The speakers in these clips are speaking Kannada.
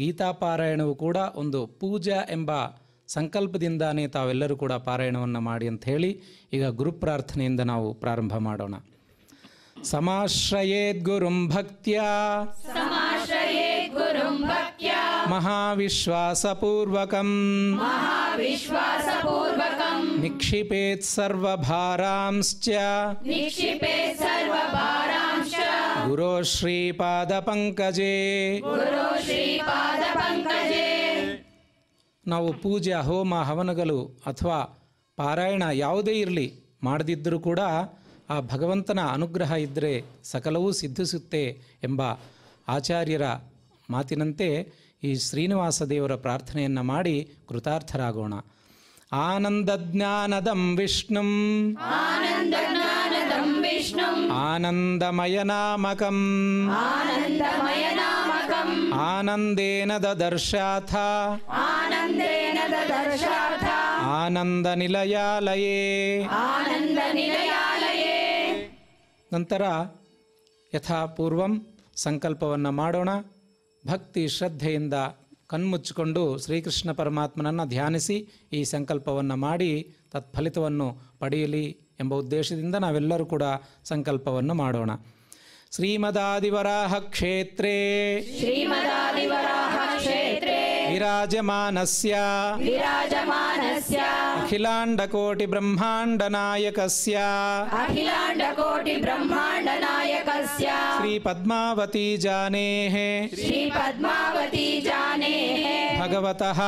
ಗೀತಾ ಪಾರಾಯಣವು ಕೂಡ ಒಂದು ಪೂಜಾ ಎಂಬ ಸಂಕಲ್ಪದಿಂದಾನೇ ತಾವೆಲ್ಲರೂ ಕೂಡ ಪಾರಾಯಣವನ್ನು ಮಾಡಿ ಅಂತ ಹೇಳಿ ಈಗ ಗುರುಪ್ರಾರ್ಥನೆಯಿಂದ ನಾವು ಪ್ರಾರಂಭ ಮಾಡೋಣ ಸಮಾಶ್ರಯೇದ್ ಗುರುಂ ಭಕ್ತಿಯ ಮಹಾವಿಶ್ವಾಸಪೂರ್ವಕಂ ನಿಕ್ಷಿಪೇತ್ ಸರ್ವಭಾರಾಂಶ್ಚ ನಿಕ್ಷಿಪೇತ್ ಸರ್ವಭಾರ ಗುರು ಶ್ರೀಪಾದ ಪಂಕಜೇ ನಾವು ಪೂಜೆ ಹೋಮ ಹವನಗಳು ಅಥವಾ ಪಾರಾಯಣ ಯಾವುದೇ ಇರಲಿ ಮಾಡದಿದ್ದರೂ ಕೂಡ ಆ ಭಗವಂತನ ಅನುಗ್ರಹ ಇದ್ದರೆ ಸಕಲವೂ ಸಿದ್ಧಿಸುತ್ತೆ ಎಂಬ ಆಚಾರ್ಯರ ಮಾತಿನಂತೆ ಈ ಶ್ರೀನಿವಾಸ ದೇವರ ಪ್ರಾರ್ಥನೆಯನ್ನು ಮಾಡಿ ಕೃತಾರ್ಥರಾಗೋಣ ಆನಂದ ಜ್ಞಾನದಂ ವಿಷ್ಣುಂ ಆನಂದಮಯನಾಮಕಂ आनन्दमयनामकम् ಆನಂದ आनन्देन ಆನಂದನಿಲಯಾಲಯೇ ನಂತರ ಯಥಾಪೂರ್ವಂ ಸಂಕಲ್ಪವನ್ನು ಮಾಡೋಣ ಭಕ್ತಿ ಶ್ರದ್ಧೆಯಿಂದ ಕಣ್ಮುಚ್ಚಿಕೊಂಡು ಶ್ರೀಕೃಷ್ಣ ಪರಮಾತ್ಮನನ್ನು ಧ್ಯಾನಿಸಿ ಈ ಸಂಕಲ್ಪವನ್ನು ಮಾಡಿ ತತ್ಫಲಿತವನ್ನು ಪಡೆಯಲಿ ಎಂಬ ಉದ್ದೇಶದಿಂದ ನಾವೆಲ್ಲರೂ ಕೂಡ ಸಂಕಲ್ಪವನ್ನು ಮಾಡೋಣ ಶ್ರೀಮದಾದಿವರಾಹ ಕ್ಷೇತ್ರೇ ಶ್ರೀಮದಾದಿವರಾಹ ಕ್ಷೇತ್ರೇ ವಿರಾಜಮಾನಸ್ಯ ವಿರಾಜಮಾನ अखिलाण्डकोटिब्रह्माण्डनायकस्य अखिलाण्डकोटिब्रह्माण्डनायकस्य श्रीपद्मावती जानेः श्री वेंकटेश्वर भगवतः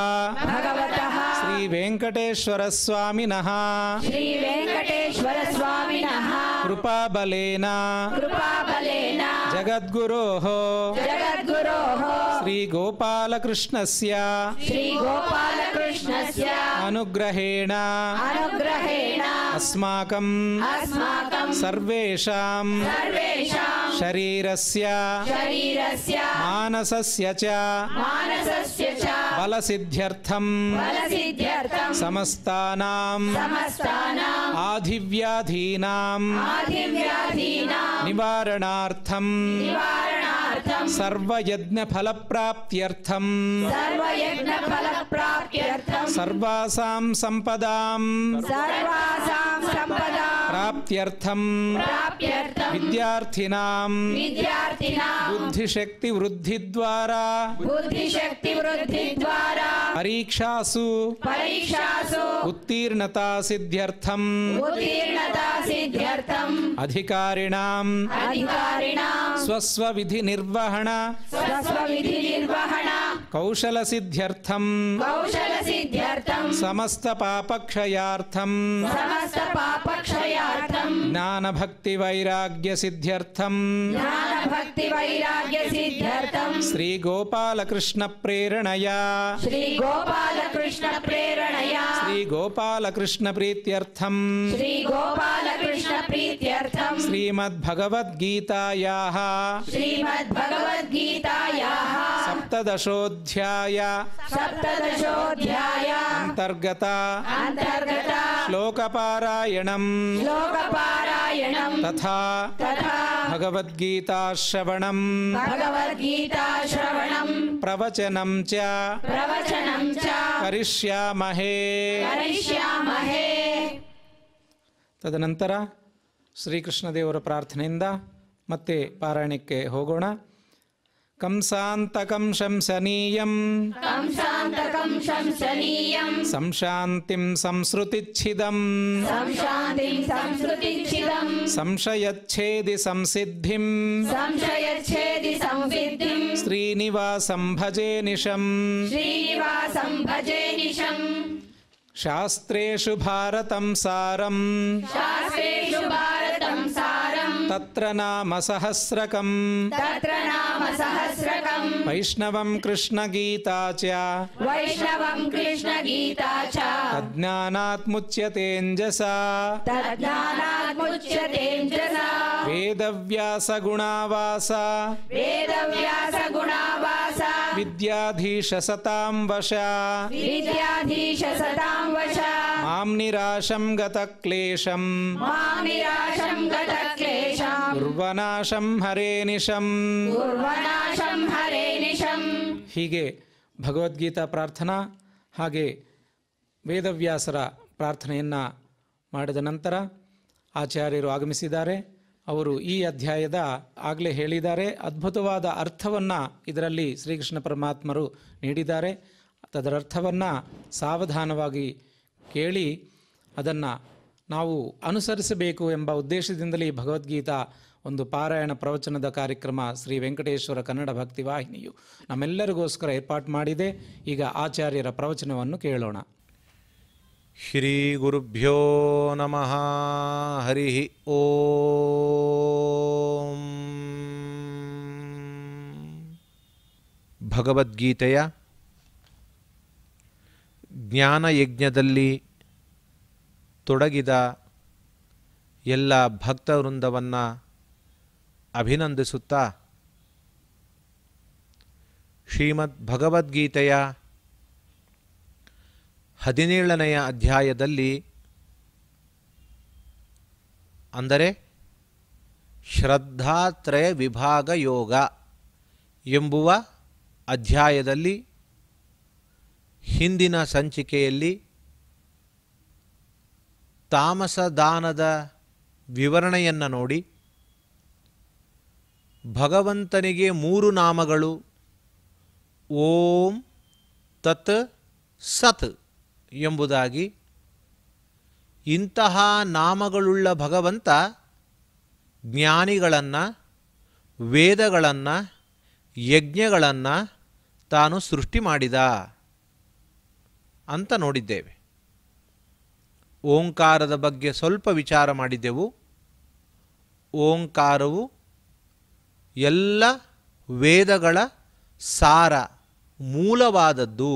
श्री वेंकटेश्वर श्रीवेङ्कटेश्वरस्वामिनः कृपा बलेना कृपाबलेन कृपाबलेन जगद्गुरोः जगद्गुरोः श्रीगोपालकृष्णस्य श्रीगोपालकृष्णस्य अनुग्रहेण अनुग्रहेण अस्माकम् अस्माकं सर्वेषां सर्वेषां शरीरस्य शरीरस्य मानसस्य च मानसस्य च फलसिद्ध्यर्थम् फलसिद्ध्यर्थम् समस्तानाम् समस्तानाम् निवार సర్వయజ్ఞ ఫలప్రాప్త్యర్థం సర్వయజ్ఞ ఫలప్రాప్త్యర్థం సర్వాసాం సంపదాం సర్వాసాం సంపదాం ప్రాప్త్యర్థం ప్రాప్త్యర్థం విద్యార్థినాం బుద్ధిశక్తి వృద్ధి ద్వారా పరీక్షాసు పరీక్షాసు సిద్ధ్యర్థం అధికారిణాం ಸ್ವಸ್ವ ವಿಧಿ ನಿರ್ವಹಣ ಸ್ವಸ್ವ ವಿಧಿ ನಿರ್ವಹಣ ಕೌಶಲ ಸಿದ್ಧ್ಯರ್ಥಂ ಕೌಶಲ ಸಿದ್ಧ್ಯರ್ಥಂ ಸಮಸ್ತ ಪಾಪಕ್ಷಯಾರ್ಥಂ ಸಮಸ್ತ ಪಾಪಕ್ಷಯಾರ್ಥಂ ज्ञान भक्ति भक्ति वैराग्य वैराग्य सिद्ध्यर्थम सिद्ध्यर्थम श्री श्री श्री श्री गोपाल गोपाल गोपाल गोपाल कृष्ण कृष्ण कृष्ण प्रेरणया प्रेरणया प्रीत्यर्थम ज्ञानभक्तिवैराग्यसिद्ध्यर्थम् ज्ञानभक्तिवैराग्यसिद्ध्यर्थम् श्रीमद् भगवत श्रीगोपालकृष्णप्रीत्यर्थम् श्रीगोपालकृष्णप्रीत्यर्थम् श्रीमद्भगवद्गीतायाः श्रीमद्भगवद्गीतायाः सप्तदशोऽध्याय सप्तदशोऽध्याय अंतर्गता अन्तर्गता श्लोकपारायणम् श्लोकपा पारायणम् तथा तथा भगवद्गीताश्रवणम् भगवद्गीताश्रवणम् प्रवचनं च प्रवचनं च करिष्यामहे करिष्यामहे ತದನಂತರ ಶ್ರೀಕೃಷ್ಣದೇವರ ಪ್ರಾರ್ಥನೆಯಿಂದ ಮತ್ತೆ ಪಾರಾಯಣಕ್ಕೆ ಹೋಗೋಣ कंसान्तकं शंसनीयम् कंसान्तकं शंसनीयम् संशान्तिं संसृतिच्छिदम् संशान्तिं संशयच्छेदि संशयच्छेदि श्रीनिवासं भजे निशम् श्रीनिवासं भजे निशम् शास्त्रेषु भारतं शास्त्रे तत्र नाम सहस्रकम् तत्र नाम सहस्रकम् वैष्णवं कृष्णगीता च वैष्णवं कृष्णगीता च अज्ञानात्मुच्यतेञ्जसा तज्ज्ञानात्मुच्यतेञ्जसा वेदव्यासगुणावासा वेदव्यासगुणावासा विद्याधीश सतां वशा विद्याधीश सतां वशा मां निराशं गतक्लेशम् मां निराशं गत ಉರ್ವನಾಶಂ ಹರೇ ನಿಶಂ ಹರೇ ನಿಶಂ ಹೀಗೆ ಭಗವದ್ಗೀತಾ ಪ್ರಾರ್ಥನಾ ಹಾಗೆ ವೇದವ್ಯಾಸರ ಪ್ರಾರ್ಥನೆಯನ್ನು ಮಾಡಿದ ನಂತರ ಆಚಾರ್ಯರು ಆಗಮಿಸಿದ್ದಾರೆ ಅವರು ಈ ಅಧ್ಯಾಯದ ಆಗಲೇ ಹೇಳಿದ್ದಾರೆ ಅದ್ಭುತವಾದ ಅರ್ಥವನ್ನು ಇದರಲ್ಲಿ ಶ್ರೀಕೃಷ್ಣ ಪರಮಾತ್ಮರು ನೀಡಿದ್ದಾರೆ ಅರ್ಥವನ್ನು ಸಾವಧಾನವಾಗಿ ಕೇಳಿ ಅದನ್ನು ನಾವು ಅನುಸರಿಸಬೇಕು ಎಂಬ ಉದ್ದೇಶದಿಂದಲೇ ಭಗವದ್ಗೀತಾ ಒಂದು ಪಾರಾಯಣ ಪ್ರವಚನದ ಕಾರ್ಯಕ್ರಮ ಶ್ರೀ ವೆಂಕಟೇಶ್ವರ ಕನ್ನಡ ಭಕ್ತಿ ವಾಹಿನಿಯು ನಮ್ಮೆಲ್ಲರಿಗೋಸ್ಕರ ಏರ್ಪಾಟ್ ಮಾಡಿದೆ ಈಗ ಆಚಾರ್ಯರ ಪ್ರವಚನವನ್ನು ಕೇಳೋಣ ಶ್ರೀ ಗುರುಭ್ಯೋ ನಮಃ ಹರಿ ಓ ಭಗವದ್ಗೀತೆಯ ಜ್ಞಾನಯಜ್ಞದಲ್ಲಿ ತೊಡಗಿದ ಎಲ್ಲ ಭಕ್ತವೃಂದವನ್ನು ಅಭಿನಂದಿಸುತ್ತಾ ಶ್ರೀಮದ್ ಭಗವದ್ಗೀತೆಯ ಹದಿನೇಳನೆಯ ಅಧ್ಯಾಯದಲ್ಲಿ ಅಂದರೆ ಶ್ರದ್ಧಾತ್ರಯ ವಿಭಾಗ ಯೋಗ ಎಂಬುವ ಅಧ್ಯಾಯದಲ್ಲಿ ಹಿಂದಿನ ಸಂಚಿಕೆಯಲ್ಲಿ ತಾಮಸದಾನದ ವಿವರಣೆಯನ್ನು ನೋಡಿ ಭಗವಂತನಿಗೆ ಮೂರು ನಾಮಗಳು ಓಂ ತತ್ ಸತ್ ಎಂಬುದಾಗಿ ಇಂತಹ ನಾಮಗಳುಳ್ಳ ಭಗವಂತ ಜ್ಞಾನಿಗಳನ್ನು ವೇದಗಳನ್ನು ಯಜ್ಞಗಳನ್ನು ತಾನು ಸೃಷ್ಟಿ ಮಾಡಿದ ಅಂತ ನೋಡಿದ್ದೇವೆ ಓಂಕಾರದ ಬಗ್ಗೆ ಸ್ವಲ್ಪ ವಿಚಾರ ಮಾಡಿದ್ದೆವು ಓಂಕಾರವು ಎಲ್ಲ ವೇದಗಳ ಸಾರ ಮೂಲವಾದದ್ದು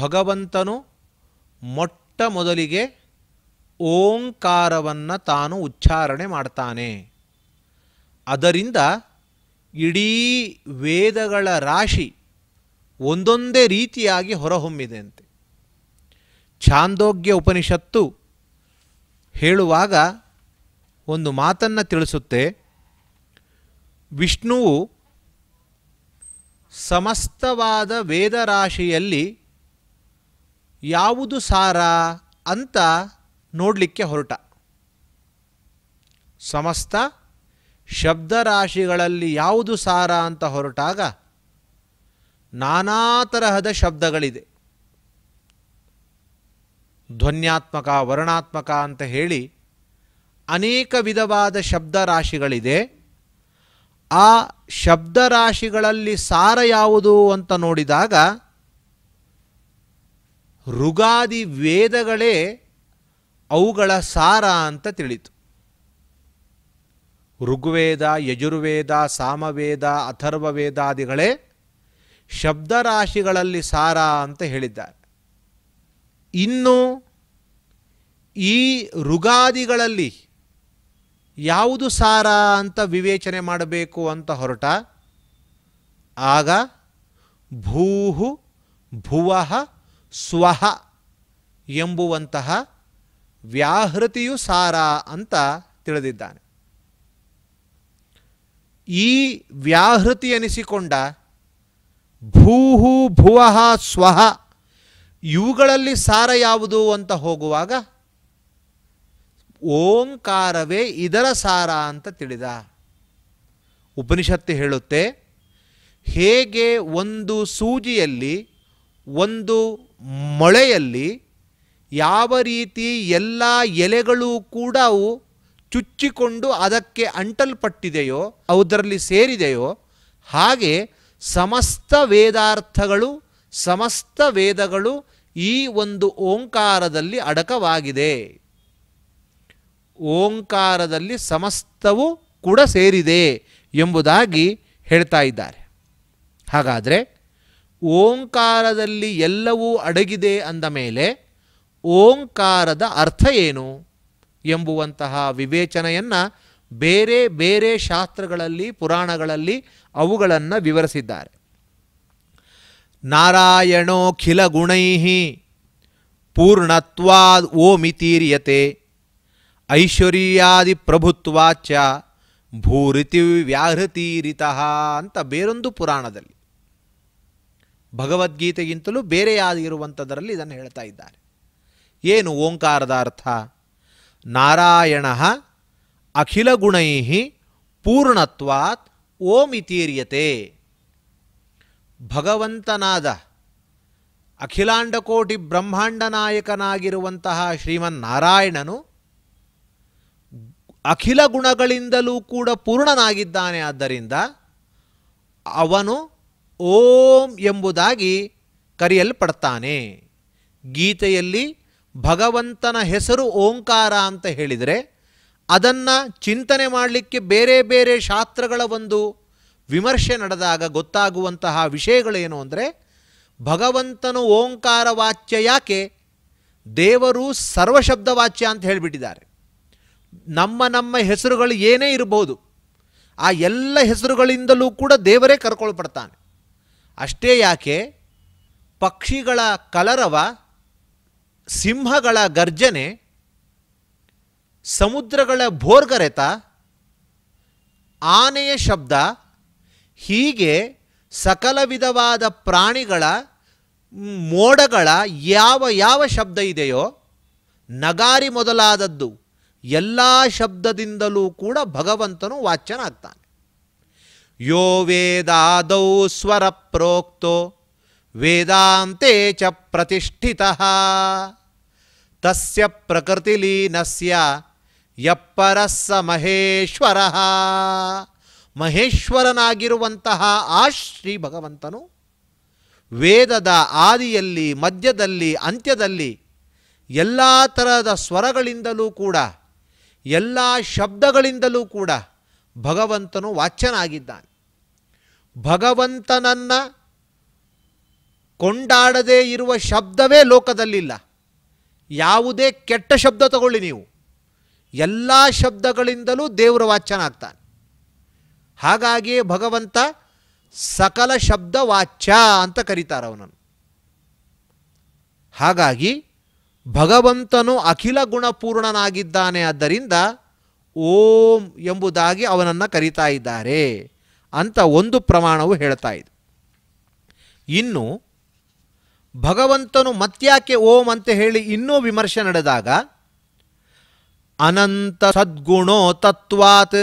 ಭಗವಂತನು ಮೊಟ್ಟ ಮೊದಲಿಗೆ ಓಂಕಾರವನ್ನು ತಾನು ಉಚ್ಚಾರಣೆ ಮಾಡ್ತಾನೆ ಅದರಿಂದ ಇಡೀ ವೇದಗಳ ರಾಶಿ ಒಂದೊಂದೇ ರೀತಿಯಾಗಿ ಹೊರಹೊಮ್ಮಿದೆ ಅಂತೆ ಛಾಂದೋಗ್ಯ ಉಪನಿಷತ್ತು ಹೇಳುವಾಗ ಒಂದು ಮಾತನ್ನು ತಿಳಿಸುತ್ತೆ ವಿಷ್ಣುವು ಸಮಸ್ತವಾದ ವೇದರಾಶಿಯಲ್ಲಿ ಯಾವುದು ಸಾರ ಅಂತ ನೋಡಲಿಕ್ಕೆ ಹೊರಟ ಸಮಸ್ತ ಶಬ್ದರಾಶಿಗಳಲ್ಲಿ ಯಾವುದು ಸಾರ ಅಂತ ಹೊರಟಾಗ ನಾನಾ ತರಹದ ಶಬ್ದಗಳಿದೆ ಧ್ವನ್ಯಾತ್ಮಕ ವರ್ಣಾತ್ಮಕ ಅಂತ ಹೇಳಿ ಅನೇಕ ವಿಧವಾದ ಶಬ್ದರಾಶಿಗಳಿದೆ ಆ ಶಬ್ದರಾಶಿಗಳಲ್ಲಿ ಸಾರ ಯಾವುದು ಅಂತ ನೋಡಿದಾಗ ಋಗಾದಿ ವೇದಗಳೇ ಅವುಗಳ ಸಾರ ಅಂತ ತಿಳಿತು ಋಗ್ವೇದ ಯಜುರ್ವೇದ ಸಾಮವೇದ ಅಥರ್ವವೇದಾದಿಗಳೇ ಶಬ್ದರಾಶಿಗಳಲ್ಲಿ ಸಾರ ಅಂತ ಹೇಳಿದ್ದಾರೆ ಇನ್ನು ಈ ಋಗಾದಿಗಳಲ್ಲಿ ಯಾವುದು ಸಾರ ಅಂತ ವಿವೇಚನೆ ಮಾಡಬೇಕು ಅಂತ ಹೊರಟ ಆಗ ಭೂಹು ಭುವ ಸ್ವಹ ಎಂಬುವಂತಹ ವ್ಯಾಹೃತಿಯು ಸಾರ ಅಂತ ತಿಳಿದಿದ್ದಾನೆ ಈ ವ್ಯಾಹೃತಿ ಎನಿಸಿಕೊಂಡ ಭೂಹು ಭುವ ಸ್ವಹ ಇವುಗಳಲ್ಲಿ ಸಾರ ಯಾವುದು ಅಂತ ಹೋಗುವಾಗ ಓಂಕಾರವೇ ಇದರ ಸಾರ ಅಂತ ತಿಳಿದ ಉಪನಿಷತ್ತು ಹೇಳುತ್ತೆ ಹೇಗೆ ಒಂದು ಸೂಜಿಯಲ್ಲಿ ಒಂದು ಮೊಳೆಯಲ್ಲಿ ಯಾವ ರೀತಿ ಎಲ್ಲ ಎಲೆಗಳೂ ಕೂಡ ಅವು ಚುಚ್ಚಿಕೊಂಡು ಅದಕ್ಕೆ ಅಂಟಲ್ಪಟ್ಟಿದೆಯೋ ಅವುದರಲ್ಲಿ ಸೇರಿದೆಯೋ ಹಾಗೆ ಸಮಸ್ತ ವೇದಾರ್ಥಗಳು ಸಮಸ್ತ ವೇದಗಳು ಈ ಒಂದು ಓಂಕಾರದಲ್ಲಿ ಅಡಕವಾಗಿದೆ ಓಂಕಾರದಲ್ಲಿ ಸಮಸ್ತವೂ ಕೂಡ ಸೇರಿದೆ ಎಂಬುದಾಗಿ ಹೇಳ್ತಾ ಇದ್ದಾರೆ ಹಾಗಾದರೆ ಓಂಕಾರದಲ್ಲಿ ಎಲ್ಲವೂ ಅಡಗಿದೆ ಅಂದ ಮೇಲೆ ಓಂಕಾರದ ಅರ್ಥ ಏನು ಎಂಬುವಂತಹ ವಿವೇಚನೆಯನ್ನು ಬೇರೆ ಬೇರೆ ಶಾಸ್ತ್ರಗಳಲ್ಲಿ ಪುರಾಣಗಳಲ್ಲಿ ಅವುಗಳನ್ನು ವಿವರಿಸಿದ್ದಾರೆ ನಾರಾಯಣೋಖಿಲ ಗುಣೈ ಪೂರ್ಣತ್ವಾದ್ ಓಮಿತೀರ್ಯತೆ ಐಶ್ವರ್ಯಾದಿ ಪ್ರಭುತ್ವಾಚ ಭೂರಿತಿ ವ್ಯಾಹೃತೀರಿತಃ ಅಂತ ಬೇರೊಂದು ಪುರಾಣದಲ್ಲಿ ಭಗವದ್ಗೀತೆಗಿಂತಲೂ ಬೇರೆಯಾಗಿರುವಂಥದರಲ್ಲಿ ಇದನ್ನು ಹೇಳ್ತಾ ಇದ್ದಾರೆ ಏನು ಓಂಕಾರದ ಅರ್ಥ ನಾರಾಯಣ ಅಖಿಲ ಗುಣೈ ಪೂರ್ಣತ್ವಾತ್ ಓಂ ಇತೀರ್ಯತೆ ಭಗವಂತನಾದ ಅಖಿಲಾಂಡಕೋಟಿ ಬ್ರಹ್ಮಾಂಡನಾಯಕನಾಗಿರುವಂತಹ ಶ್ರೀಮನ್ನಾರಾಯಣನು ಅಖಿಲ ಗುಣಗಳಿಂದಲೂ ಕೂಡ ಪೂರ್ಣನಾಗಿದ್ದಾನೆ ಆದ್ದರಿಂದ ಅವನು ಓಂ ಎಂಬುದಾಗಿ ಕರೆಯಲ್ಪಡ್ತಾನೆ ಗೀತೆಯಲ್ಲಿ ಭಗವಂತನ ಹೆಸರು ಓಂಕಾರ ಅಂತ ಹೇಳಿದರೆ ಅದನ್ನು ಚಿಂತನೆ ಮಾಡಲಿಕ್ಕೆ ಬೇರೆ ಬೇರೆ ಶಾಸ್ತ್ರಗಳ ಒಂದು ವಿಮರ್ಶೆ ನಡೆದಾಗ ಗೊತ್ತಾಗುವಂತಹ ವಿಷಯಗಳೇನು ಅಂದರೆ ಭಗವಂತನು ಓಂಕಾರ ವಾಚ್ಯ ಯಾಕೆ ದೇವರು ಸರ್ವಶಬ್ದ ವಾಚ್ಯ ಅಂತ ಹೇಳಿಬಿಟ್ಟಿದ್ದಾರೆ ನಮ್ಮ ನಮ್ಮ ಹೆಸರುಗಳು ಏನೇ ಇರಬಹುದು ಆ ಎಲ್ಲ ಹೆಸರುಗಳಿಂದಲೂ ಕೂಡ ದೇವರೇ ಕರ್ಕೊಳ್ಪಡ್ತಾನೆ ಅಷ್ಟೇ ಯಾಕೆ ಪಕ್ಷಿಗಳ ಕಲರವ ಸಿಂಹಗಳ ಗರ್ಜನೆ ಸಮುದ್ರಗಳ ಭೋರ್ಗರೆತ ಆನೆಯ ಶಬ್ದ ಹೀಗೆ ಸಕಲ ವಿಧವಾದ ಪ್ರಾಣಿಗಳ ಮೋಡಗಳ ಯಾವ ಯಾವ ಶಬ್ದ ಇದೆಯೋ ನಗಾರಿ ಮೊದಲಾದದ್ದು ಎಲ್ಲ ಶಬ್ದದಿಂದಲೂ ಕೂಡ ಭಗವಂತನು ವಾಚ್ಯನಾಗ್ತಾನೆ ಯೋ ವೇದಾದೌ ಸ್ವರ ಪ್ರೋಕ್ತೋ ವೇದಾಂತೆ ಚ ಪ್ರತಿಷ್ಠಿತ ತಸ್ಯ ಪ್ರಕೃತಿಲೀನಸ್ಯ ಯಪ್ಪರಸ್ಸ ಮಹೇಶ್ವರ ಮಹೇಶ್ವರನಾಗಿರುವಂತಹ ಆ ಶ್ರೀ ಭಗವಂತನು ವೇದದ ಆದಿಯಲ್ಲಿ ಮಧ್ಯದಲ್ಲಿ ಅಂತ್ಯದಲ್ಲಿ ಎಲ್ಲ ಥರದ ಸ್ವರಗಳಿಂದಲೂ ಕೂಡ ಎಲ್ಲ ಶಬ್ದಗಳಿಂದಲೂ ಕೂಡ ಭಗವಂತನು ವಾಚ್ಯನಾಗಿದ್ದಾನೆ ಭಗವಂತನನ್ನು ಕೊಂಡಾಡದೇ ಇರುವ ಶಬ್ದವೇ ಲೋಕದಲ್ಲಿಲ್ಲ ಯಾವುದೇ ಕೆಟ್ಟ ಶಬ್ದ ತಗೊಳ್ಳಿ ನೀವು ಎಲ್ಲ ಶಬ್ದಗಳಿಂದಲೂ ದೇವರ ವಾಚ್ಯನಾಗ್ತಾನೆ ಹಾಗಾಗಿಯೇ ಭಗವಂತ ಸಕಲ ಶಬ್ದ ವಾಚ್ಯ ಅಂತ ಕರೀತಾರೆ ಅವನನ್ನು ಹಾಗಾಗಿ ಭಗವಂತನು ಅಖಿಲ ಗುಣಪೂರ್ಣನಾಗಿದ್ದಾನೆ ಆದ್ದರಿಂದ ಓಂ ಎಂಬುದಾಗಿ ಅವನನ್ನು ಕರೀತಾ ಇದ್ದಾರೆ ಅಂತ ಒಂದು ಪ್ರಮಾಣವು ಹೇಳ್ತಾ ಇದೆ ಇನ್ನು ಭಗವಂತನು ಮತ್ಯಾಕೆ ಓಂ ಅಂತ ಹೇಳಿ ಇನ್ನೂ ವಿಮರ್ಶೆ ನಡೆದಾಗ ಅನಂತ ಸದ್ಗುಣೋ ತತ್ವಾತ್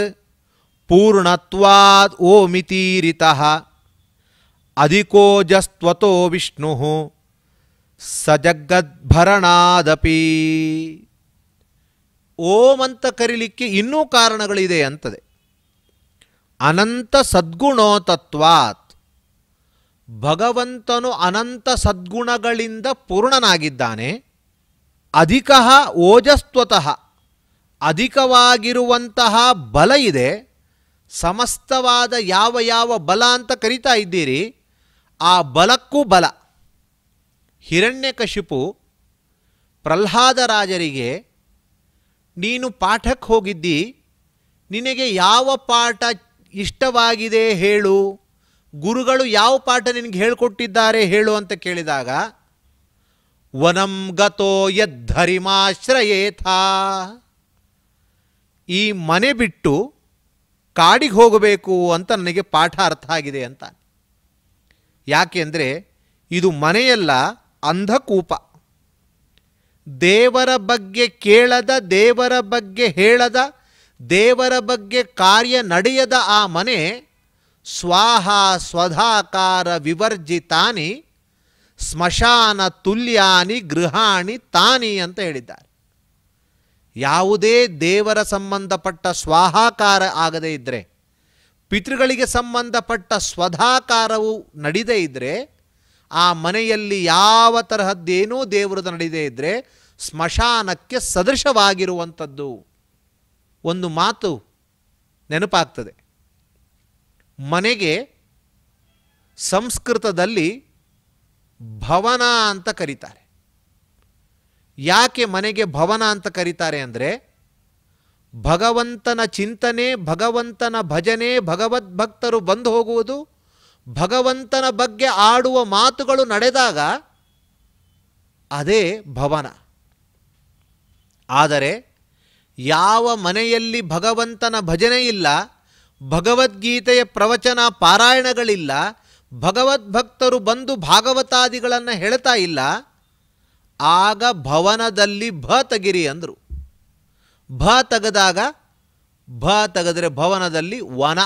ಪೂರ್ಣತ್ವಾತ್ ಓಮಿತೀರಿತ ಅಧಿಕೋಜಸ್ತ್ವತೋ ವಿಷ್ಣು ಸ ಜಗ್ಗದ್ಭರಣಾದಪಿ ಓಂ ಅಂತ ಕರೀಲಿಕ್ಕೆ ಇನ್ನೂ ಕಾರಣಗಳಿದೆ ಅಂತದೆ ಅನಂತ ಸದ್ಗುಣೋ ತತ್ವಾತ್ ಭಗವಂತನು ಅನಂತ ಸದ್ಗುಣಗಳಿಂದ ಪೂರ್ಣನಾಗಿದ್ದಾನೆ ಅಧಿಕ ಓಜಸ್ತ್ವತಃ ಅಧಿಕವಾಗಿರುವಂತಹ ಬಲ ಇದೆ ಸಮಸ್ತವಾದ ಯಾವ ಯಾವ ಬಲ ಅಂತ ಕರಿತಾ ಇದ್ದೀರಿ ಆ ಬಲಕ್ಕೂ ಬಲ ಹಿರಣ್ಯಕಶಿಪು ಪ್ರಹ್ಲಾದರಾಜರಿಗೆ ನೀನು ಪಾಠಕ್ಕೆ ಹೋಗಿದ್ದಿ ನಿನಗೆ ಯಾವ ಪಾಠ ಇಷ್ಟವಾಗಿದೆ ಹೇಳು ಗುರುಗಳು ಯಾವ ಪಾಠ ನಿನಗೆ ಹೇಳಿಕೊಟ್ಟಿದ್ದಾರೆ ಹೇಳು ಅಂತ ಕೇಳಿದಾಗ ವನಂ ಗತೋ ಯದ್ಧರಿಮಾಶ್ರಯೇಥ ಈ ಮನೆ ಬಿಟ್ಟು ಕಾಡಿಗೆ ಹೋಗಬೇಕು ಅಂತ ನನಗೆ ಪಾಠ ಅರ್ಥ ಆಗಿದೆ ಅಂತ ಯಾಕೆಂದರೆ ಇದು ಮನೆಯಲ್ಲ ಅಂಧಕೂಪ ದೇವರ ಬಗ್ಗೆ ಕೇಳದ ದೇವರ ಬಗ್ಗೆ ಹೇಳದ ದೇವರ ಬಗ್ಗೆ ಕಾರ್ಯ ನಡೆಯದ ಆ ಮನೆ ಸ್ವಾಹ ಸ್ವಧಾಕಾರ ವಿವರ್ಜಿತಾನಿ ಸ್ಮಶಾನ ತುಲ್ಯಾನಿ ಗೃಹಾಣಿ ತಾನಿ ಅಂತ ಹೇಳಿದ್ದಾರೆ ಯಾವುದೇ ದೇವರ ಸಂಬಂಧಪಟ್ಟ ಸ್ವಾಹಾಕಾರ ಆಗದೇ ಇದ್ದರೆ ಪಿತೃಗಳಿಗೆ ಸಂಬಂಧಪಟ್ಟ ಸ್ವಧಾಕಾರವು ನಡಿದೇ ಇದ್ದರೆ ಆ ಮನೆಯಲ್ಲಿ ಯಾವ ತರಹದ್ದೇನೂ ದೇವರು ನಡೆದೇ ಇದ್ದರೆ ಸ್ಮಶಾನಕ್ಕೆ ಸದೃಶವಾಗಿರುವಂಥದ್ದು ಒಂದು ಮಾತು ನೆನಪಾಗ್ತದೆ ಮನೆಗೆ ಸಂಸ್ಕೃತದಲ್ಲಿ ಭವನ ಅಂತ ಕರೀತಾರೆ ಯಾಕೆ ಮನೆಗೆ ಭವನ ಅಂತ ಕರೀತಾರೆ ಅಂದರೆ ಭಗವಂತನ ಚಿಂತನೆ ಭಗವಂತನ ಭಜನೆ ಭಗವದ್ಭಕ್ತರು ಬಂದು ಹೋಗುವುದು ಭಗವಂತನ ಬಗ್ಗೆ ಆಡುವ ಮಾತುಗಳು ನಡೆದಾಗ ಅದೇ ಭವನ ಆದರೆ ಯಾವ ಮನೆಯಲ್ಲಿ ಭಗವಂತನ ಭಜನೆ ಇಲ್ಲ ಭಗವದ್ಗೀತೆಯ ಪ್ರವಚನ ಪಾರಾಯಣಗಳಿಲ್ಲ ಭಗವದ್ಭಕ್ತರು ಬಂದು ಭಾಗವತಾದಿಗಳನ್ನು ಹೇಳ್ತಾ ಇಲ್ಲ ಆಗ ಭವನದಲ್ಲಿ ಭ ತಗಿರಿ ಅಂದರು ಭ ತೆಗೆದಾಗ ಭ ತೆಗೆದರೆ ಭವನದಲ್ಲಿ ವನ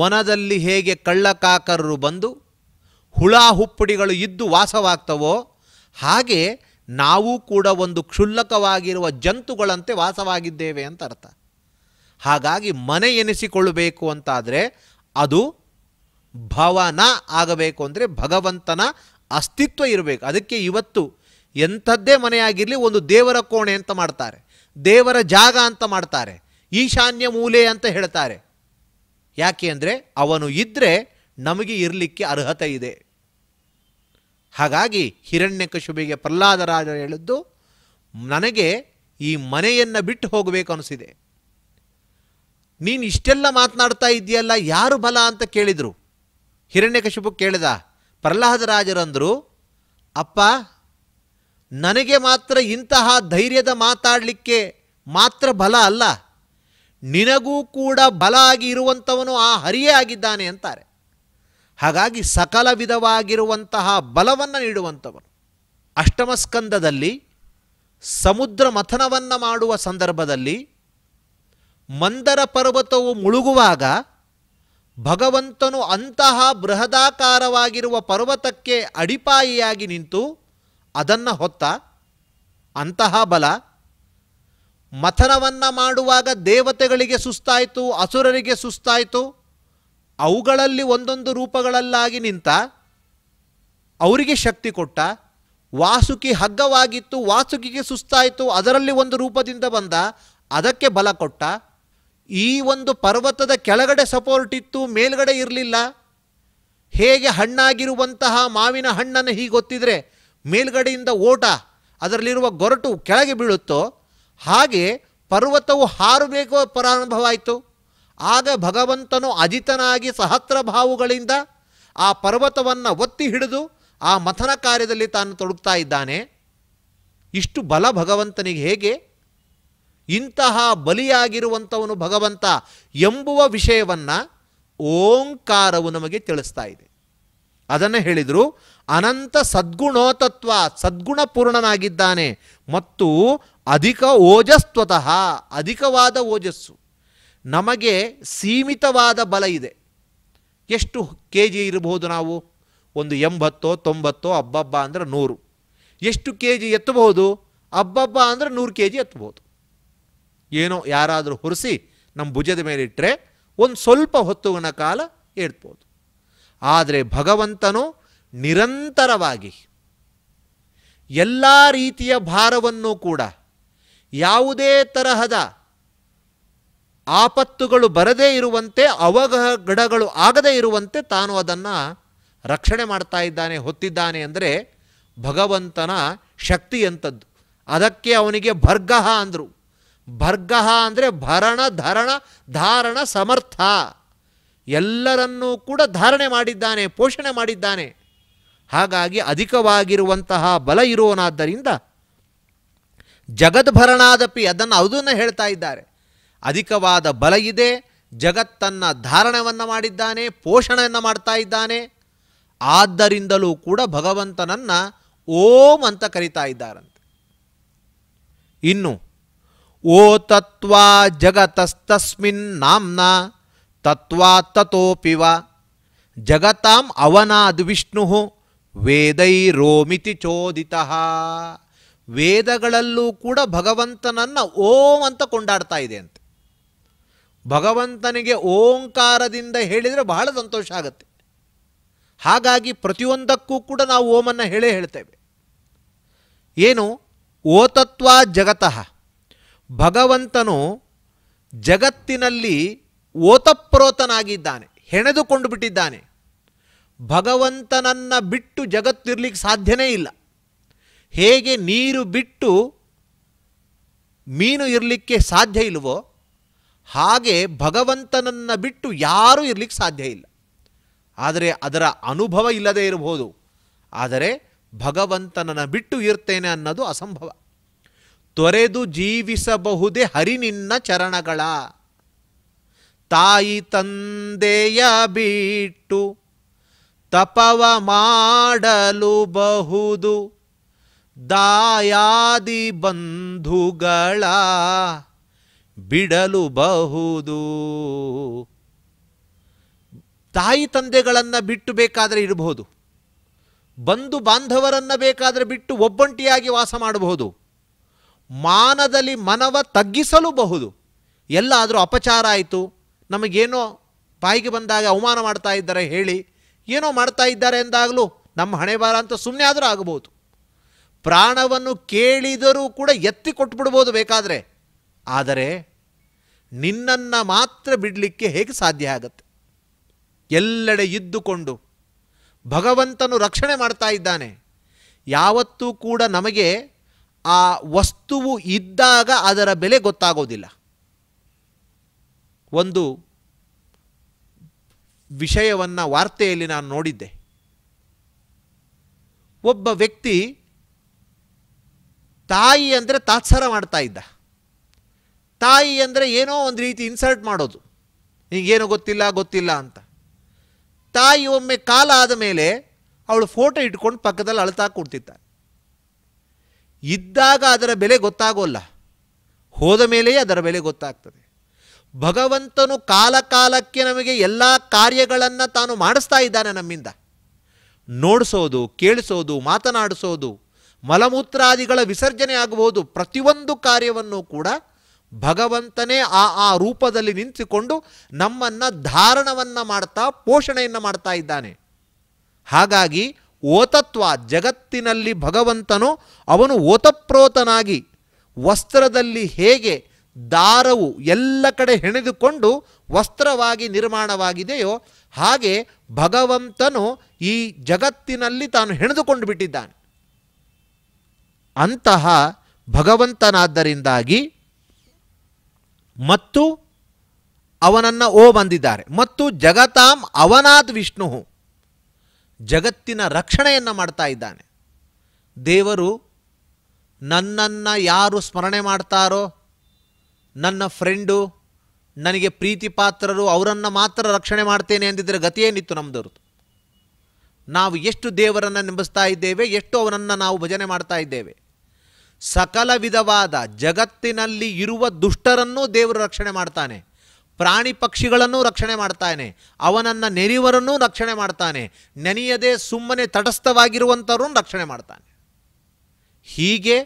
ವನದಲ್ಲಿ ಹೇಗೆ ಕಳ್ಳಕಾಕರರು ಬಂದು ಹುಳ ಹುಪ್ಪುಡಿಗಳು ಇದ್ದು ವಾಸವಾಗ್ತವೋ ಹಾಗೆ ನಾವು ಕೂಡ ಒಂದು ಕ್ಷುಲ್ಲಕವಾಗಿರುವ ಜಂತುಗಳಂತೆ ವಾಸವಾಗಿದ್ದೇವೆ ಅಂತ ಅರ್ಥ ಹಾಗಾಗಿ ಮನೆ ಎನಿಸಿಕೊಳ್ಳಬೇಕು ಅಂತಾದರೆ ಅದು ಭವನ ಆಗಬೇಕು ಅಂದರೆ ಭಗವಂತನ ಅಸ್ತಿತ್ವ ಇರಬೇಕು ಅದಕ್ಕೆ ಇವತ್ತು ಎಂಥದ್ದೇ ಮನೆಯಾಗಿರಲಿ ಒಂದು ದೇವರ ಕೋಣೆ ಅಂತ ಮಾಡ್ತಾರೆ ದೇವರ ಜಾಗ ಅಂತ ಮಾಡ್ತಾರೆ ಈಶಾನ್ಯ ಮೂಲೆ ಅಂತ ಹೇಳ್ತಾರೆ ಯಾಕೆ ಅಂದರೆ ಅವನು ಇದ್ದರೆ ನಮಗೆ ಇರಲಿಕ್ಕೆ ಅರ್ಹತೆ ಇದೆ ಹಾಗಾಗಿ ಪ್ರಹ್ಲಾದ ಪ್ರಹ್ಲಾದರಾಜ ಹೇಳಿದ್ದು ನನಗೆ ಈ ಮನೆಯನ್ನು ಬಿಟ್ಟು ಹೋಗಬೇಕು ಅನಿಸಿದೆ ನೀನು ಇಷ್ಟೆಲ್ಲ ಮಾತನಾಡ್ತಾ ಇದೆಯಲ್ಲ ಯಾರು ಬಲ ಅಂತ ಕೇಳಿದರು ಹಿರಣ್ಯಕಶಿಪು ಕೇಳಿದ ಪ್ರಹ್ಲಾದರಾಜರಂದರು ಅಪ್ಪ ನನಗೆ ಮಾತ್ರ ಇಂತಹ ಧೈರ್ಯದ ಮಾತಾಡಲಿಕ್ಕೆ ಮಾತ್ರ ಬಲ ಅಲ್ಲ ನಿನಗೂ ಕೂಡ ಬಲ ಆಗಿ ಇರುವಂಥವನು ಆ ಹರಿಯೇ ಆಗಿದ್ದಾನೆ ಅಂತಾರೆ ಹಾಗಾಗಿ ಸಕಲ ವಿಧವಾಗಿರುವಂತಹ ಬಲವನ್ನು ನೀಡುವಂಥವನು ಅಷ್ಟಮಸ್ಕಂದದಲ್ಲಿ ಸಮುದ್ರ ಮಥನವನ್ನು ಮಾಡುವ ಸಂದರ್ಭದಲ್ಲಿ ಮಂದರ ಪರ್ವತವು ಮುಳುಗುವಾಗ ಭಗವಂತನು ಅಂತಹ ಬೃಹದಾಕಾರವಾಗಿರುವ ಪರ್ವತಕ್ಕೆ ಅಡಿಪಾಯಿಯಾಗಿ ನಿಂತು ಅದನ್ನು ಹೊತ್ತ ಅಂತಹ ಬಲ ಮಥನವನ್ನ ಮಾಡುವಾಗ ದೇವತೆಗಳಿಗೆ ಸುಸ್ತಾಯಿತು ಅಸುರರಿಗೆ ಸುಸ್ತಾಯಿತು ಅವುಗಳಲ್ಲಿ ಒಂದೊಂದು ರೂಪಗಳಲ್ಲಾಗಿ ನಿಂತ ಅವರಿಗೆ ಶಕ್ತಿ ಕೊಟ್ಟ ವಾಸುಕಿ ಹಗ್ಗವಾಗಿತ್ತು ವಾಸುಕಿಗೆ ಸುಸ್ತಾಯಿತು ಅದರಲ್ಲಿ ಒಂದು ರೂಪದಿಂದ ಬಂದ ಅದಕ್ಕೆ ಬಲ ಕೊಟ್ಟ ಈ ಒಂದು ಪರ್ವತದ ಕೆಳಗಡೆ ಸಪೋರ್ಟ್ ಇತ್ತು ಮೇಲ್ಗಡೆ ಇರಲಿಲ್ಲ ಹೇಗೆ ಹಣ್ಣಾಗಿರುವಂತಹ ಮಾವಿನ ಹಣ್ಣನ್ನು ಹೀಗೆ ಗೊತ್ತಿದ್ರೆ ಮೇಲ್ಗಡೆಯಿಂದ ಓಟ ಅದರಲ್ಲಿರುವ ಗೊರಟು ಕೆಳಗೆ ಬೀಳುತ್ತೋ ಹಾಗೆ ಪರ್ವತವು ಹಾರಬೇಕು ಪ್ರಾರಂಭವಾಯಿತು ಆಗ ಭಗವಂತನು ಅಜಿತನಾಗಿ ಸಹಸ್ರ ಭಾವುಗಳಿಂದ ಆ ಪರ್ವತವನ್ನು ಒತ್ತಿ ಹಿಡಿದು ಆ ಮಥನ ಕಾರ್ಯದಲ್ಲಿ ತಾನು ತೊಡಗ್ತಾ ಇದ್ದಾನೆ ಇಷ್ಟು ಬಲ ಭಗವಂತನಿಗೆ ಹೇಗೆ ಇಂತಹ ಬಲಿಯಾಗಿರುವಂಥವನು ಭಗವಂತ ಎಂಬುವ ವಿಷಯವನ್ನು ಓಂಕಾರವು ನಮಗೆ ತಿಳಿಸ್ತಾ ಇದೆ ಅದನ್ನು ಹೇಳಿದರು ಅನಂತ ಸದ್ಗುಣೋತತ್ವ ಸದ್ಗುಣಪೂರ್ಣನಾಗಿದ್ದಾನೆ ಮತ್ತು ಅಧಿಕ ಓಜಸ್ತ್ವತಃ ಅಧಿಕವಾದ ಓಜಸ್ಸು ನಮಗೆ ಸೀಮಿತವಾದ ಬಲ ಇದೆ ಎಷ್ಟು ಕೆ ಜಿ ಇರಬಹುದು ನಾವು ಒಂದು ಎಂಬತ್ತೋ ತೊಂಬತ್ತೋ ಅಬ್ಬಬ್ಬ ಅಂದರೆ ನೂರು ಎಷ್ಟು ಕೆ ಜಿ ಎತ್ತಬಹುದು ಅಬ್ಬಬ್ಬ ಅಂದರೆ ನೂರು ಕೆ ಜಿ ಎತ್ತಬಹುದು ಏನೋ ಯಾರಾದರೂ ಹುರಿಸಿ ನಮ್ಮ ಭುಜದ ಮೇಲೆ ಇಟ್ಟರೆ ಒಂದು ಸ್ವಲ್ಪ ಹೊತ್ತುವಿನ ಕಾಲ ಏಳ್ಬೋದು ಆದರೆ ಭಗವಂತನು ನಿರಂತರವಾಗಿ ಎಲ್ಲ ರೀತಿಯ ಭಾರವನ್ನು ಕೂಡ ಯಾವುದೇ ತರಹದ ಆಪತ್ತುಗಳು ಬರದೇ ಇರುವಂತೆ ಅವಘಡಗಳು ಆಗದೇ ಇರುವಂತೆ ತಾನು ಅದನ್ನು ರಕ್ಷಣೆ ಮಾಡ್ತಾ ಇದ್ದಾನೆ ಹೊತ್ತಿದ್ದಾನೆ ಅಂದರೆ ಭಗವಂತನ ಶಕ್ತಿ ಶಕ್ತಿಯಂಥದ್ದು ಅದಕ್ಕೆ ಅವನಿಗೆ ಭರ್ಗಹ ಅಂದರು ಭರ್ಗಹ ಅಂದರೆ ಭರಣ ಧರಣ ಧಾರಣ ಸಮರ್ಥ ಎಲ್ಲರನ್ನೂ ಕೂಡ ಧಾರಣೆ ಮಾಡಿದ್ದಾನೆ ಪೋಷಣೆ ಮಾಡಿದ್ದಾನೆ ಹಾಗಾಗಿ ಅಧಿಕವಾಗಿರುವಂತಹ ಬಲ ಇರುವನಾದ್ದರಿಂದ ಜಗದ್ಭರಣಾದಪಿ ಅದನ್ನು ಅದನ್ನು ಹೇಳ್ತಾ ಇದ್ದಾರೆ ಅಧಿಕವಾದ ಬಲ ಇದೆ ಜಗತ್ತನ್ನ ಧಾರಣವನ್ನು ಮಾಡಿದ್ದಾನೆ ಪೋಷಣೆಯನ್ನು ಮಾಡ್ತಾ ಇದ್ದಾನೆ ಆದ್ದರಿಂದಲೂ ಕೂಡ ಭಗವಂತನನ್ನು ಓಂ ಅಂತ ಕರಿತಾ ಇದ್ದಾರಂತೆ ಇನ್ನು ಓ ತತ್ವಾ ಜಗತಸ್ತಸ್ಮಿನ್ ನಾಂನ ತತ್ವಾ ತಥೋಪಿವ ಜಗತಾಂ ಅವನಾದ್ ವಿಷ್ಣು ವೇದೈರೋಮಿತಿ ಚೋದಿತ ವೇದಗಳಲ್ಲೂ ಕೂಡ ಭಗವಂತನನ್ನು ಓಂ ಅಂತ ಕೊಂಡಾಡ್ತಾ ಇದೆ ಅಂತೆ ಭಗವಂತನಿಗೆ ಓಂಕಾರದಿಂದ ಹೇಳಿದರೆ ಬಹಳ ಸಂತೋಷ ಆಗುತ್ತೆ ಹಾಗಾಗಿ ಪ್ರತಿಯೊಂದಕ್ಕೂ ಕೂಡ ನಾವು ಓಮನ್ನು ಹೇಳೇ ಹೇಳ್ತೇವೆ ಏನು ಓತತ್ವ ಜಗತಃ ಭಗವಂತನು ಜಗತ್ತಿನಲ್ಲಿ ಓತಪ್ರೋತನಾಗಿದ್ದಾನೆ ಹೆಣೆದುಕೊಂಡು ಬಿಟ್ಟಿದ್ದಾನೆ ಭಗವಂತನನ್ನು ಬಿಟ್ಟು ಜಗತ್ತಿರಲಿಕ್ಕೆ ಸಾಧ್ಯನೇ ಇಲ್ಲ ಹೇಗೆ ನೀರು ಬಿಟ್ಟು ಮೀನು ಇರಲಿಕ್ಕೆ ಸಾಧ್ಯ ಇಲ್ವೋ ಹಾಗೆ ಭಗವಂತನನ್ನು ಬಿಟ್ಟು ಯಾರೂ ಇರಲಿಕ್ಕೆ ಸಾಧ್ಯ ಇಲ್ಲ ಆದರೆ ಅದರ ಅನುಭವ ಇಲ್ಲದೇ ಇರಬಹುದು ಆದರೆ ಭಗವಂತನನ್ನು ಬಿಟ್ಟು ಇರ್ತೇನೆ ಅನ್ನೋದು ಅಸಂಭವ ತೊರೆದು ಜೀವಿಸಬಹುದೇ ಹರಿನಿನ್ನ ಚರಣಗಳ ತಾಯಿ ತಂದೆಯ ಬಿಟ್ಟು ತಪವ ಮಾಡಲು ಬಹುದು ದಾಯಾದಿ ಬಂಧುಗಳ ಬಿಡಲು ಬಹುದು ತಾಯಿ ತಂದೆಗಳನ್ನು ಬಿಟ್ಟು ಬೇಕಾದರೆ ಇರಬಹುದು ಬಂಧು ಬಾಂಧವರನ್ನು ಬೇಕಾದರೆ ಬಿಟ್ಟು ಒಬ್ಬಂಟಿಯಾಗಿ ವಾಸ ಮಾಡಬಹುದು ಮಾನದಲ್ಲಿ ಮನವ ತಗ್ಗಿಸಲೂಬಹುದು ಎಲ್ಲಾದರೂ ಅಪಚಾರ ಆಯಿತು ನಮಗೇನೋ ಬಾಯಿಗೆ ಬಂದಾಗ ಅವಮಾನ ಮಾಡ್ತಾ ಇದ್ದಾರೆ ಹೇಳಿ ಏನೋ ಮಾಡ್ತಾ ಇದ್ದಾರೆ ಎಂದಾಗಲೂ ನಮ್ಮ ಹಣೆ ಬಾರ ಅಂತ ಸುಮ್ಮನೆ ಆದರೂ ಆಗಬಹುದು ಪ್ರಾಣವನ್ನು ಕೇಳಿದರೂ ಕೂಡ ಎತ್ತಿ ಕೊಟ್ಬಿಡ್ಬೋದು ಬೇಕಾದರೆ ಆದರೆ ನಿನ್ನನ್ನು ಮಾತ್ರ ಬಿಡಲಿಕ್ಕೆ ಹೇಗೆ ಸಾಧ್ಯ ಆಗುತ್ತೆ ಎಲ್ಲೆಡೆ ಇದ್ದುಕೊಂಡು ಭಗವಂತನು ರಕ್ಷಣೆ ಮಾಡ್ತಾ ಇದ್ದಾನೆ ಯಾವತ್ತೂ ಕೂಡ ನಮಗೆ ಆ ವಸ್ತುವು ಇದ್ದಾಗ ಅದರ ಬೆಲೆ ಗೊತ್ತಾಗೋದಿಲ್ಲ ಒಂದು ವಿಷಯವನ್ನು ವಾರ್ತೆಯಲ್ಲಿ ನಾನು ನೋಡಿದ್ದೆ ಒಬ್ಬ ವ್ಯಕ್ತಿ ತಾಯಿ ಅಂದರೆ ತಾತ್ಸಾರ ಮಾಡ್ತಾ ಇದ್ದ ತಾಯಿ ಅಂದರೆ ಏನೋ ಒಂದು ರೀತಿ ಇನ್ಸಲ್ಟ್ ಮಾಡೋದು ಈಗೇನು ಗೊತ್ತಿಲ್ಲ ಗೊತ್ತಿಲ್ಲ ಅಂತ ತಾಯಿ ಒಮ್ಮೆ ಕಾಲ ಆದ ಮೇಲೆ ಅವಳು ಫೋಟೋ ಇಟ್ಕೊಂಡು ಪಕ್ಕದಲ್ಲಿ ಅಳತಾ ಕೊಡ್ತಿದ್ದ ಇದ್ದಾಗ ಅದರ ಬೆಲೆ ಗೊತ್ತಾಗೋಲ್ಲ ಹೋದ ಮೇಲೆಯೇ ಅದರ ಬೆಲೆ ಗೊತ್ತಾಗ್ತದೆ ಭಗವಂತನು ಕಾಲಕಾಲಕ್ಕೆ ನಮಗೆ ಎಲ್ಲ ಕಾರ್ಯಗಳನ್ನು ತಾನು ಮಾಡಿಸ್ತಾ ಇದ್ದಾನೆ ನಮ್ಮಿಂದ ನೋಡಿಸೋದು ಕೇಳಿಸೋದು ಮಾತನಾಡಿಸೋದು ಮಲಮೂತ್ರಾದಿಗಳ ವಿಸರ್ಜನೆ ಆಗಬಹುದು ಪ್ರತಿಯೊಂದು ಕಾರ್ಯವನ್ನು ಕೂಡ ಭಗವಂತನೇ ಆ ಆ ರೂಪದಲ್ಲಿ ನಿಂತಿಕೊಂಡು ನಮ್ಮನ್ನು ಧಾರಣವನ್ನು ಮಾಡ್ತಾ ಪೋಷಣೆಯನ್ನು ಮಾಡ್ತಾ ಇದ್ದಾನೆ ಹಾಗಾಗಿ ಓತತ್ವ ಜಗತ್ತಿನಲ್ಲಿ ಭಗವಂತನು ಅವನು ಓತಪ್ರೋತನಾಗಿ ವಸ್ತ್ರದಲ್ಲಿ ಹೇಗೆ ದಾರವು ಎಲ್ಲ ಕಡೆ ಹೆಣೆದುಕೊಂಡು ವಸ್ತ್ರವಾಗಿ ನಿರ್ಮಾಣವಾಗಿದೆಯೋ ಹಾಗೆ ಭಗವಂತನು ಈ ಜಗತ್ತಿನಲ್ಲಿ ತಾನು ಹೆಣೆದುಕೊಂಡು ಬಿಟ್ಟಿದ್ದಾನೆ ಅಂತಹ ಭಗವಂತನಾದ್ದರಿಂದಾಗಿ ಮತ್ತು ಅವನನ್ನು ಓ ಬಂದಿದ್ದಾರೆ ಮತ್ತು ಜಗತಾಂ ಅವನಾದ್ ವಿಷ್ಣು ಜಗತ್ತಿನ ರಕ್ಷಣೆಯನ್ನು ಮಾಡ್ತಾ ಇದ್ದಾನೆ ದೇವರು ನನ್ನನ್ನು ಯಾರು ಸ್ಮರಣೆ ಮಾಡ್ತಾರೋ ನನ್ನ ಫ್ರೆಂಡು ನನಗೆ ಪ್ರೀತಿ ಪಾತ್ರರು ಅವರನ್ನು ಮಾತ್ರ ರಕ್ಷಣೆ ಮಾಡ್ತೇನೆ ಅಂದಿದ್ದರೆ ಗತಿಯೇನಿತ್ತು ನಮ್ಮದವ್ರದ್ದು ನಾವು ಎಷ್ಟು ದೇವರನ್ನು ನಿಂಬಿಸ್ತಾ ಇದ್ದೇವೆ ಎಷ್ಟು ಅವನನ್ನು ನಾವು ಭಜನೆ ಮಾಡ್ತಾ ಇದ್ದೇವೆ ಸಕಲ ವಿಧವಾದ ಜಗತ್ತಿನಲ್ಲಿ ಇರುವ ದುಷ್ಟರನ್ನೂ ದೇವರು ರಕ್ಷಣೆ ಮಾಡ್ತಾನೆ ಪ್ರಾಣಿ ಪಕ್ಷಿಗಳನ್ನೂ ರಕ್ಷಣೆ ಮಾಡ್ತಾನೆ ಅವನನ್ನು ನೆನೆಯುವರನ್ನೂ ರಕ್ಷಣೆ ಮಾಡ್ತಾನೆ ನೆನೆಯದೆ ಸುಮ್ಮನೆ ತಟಸ್ಥವಾಗಿರುವಂಥವ್ರು ರಕ್ಷಣೆ ಮಾಡ್ತಾನೆ ಹೀಗೆ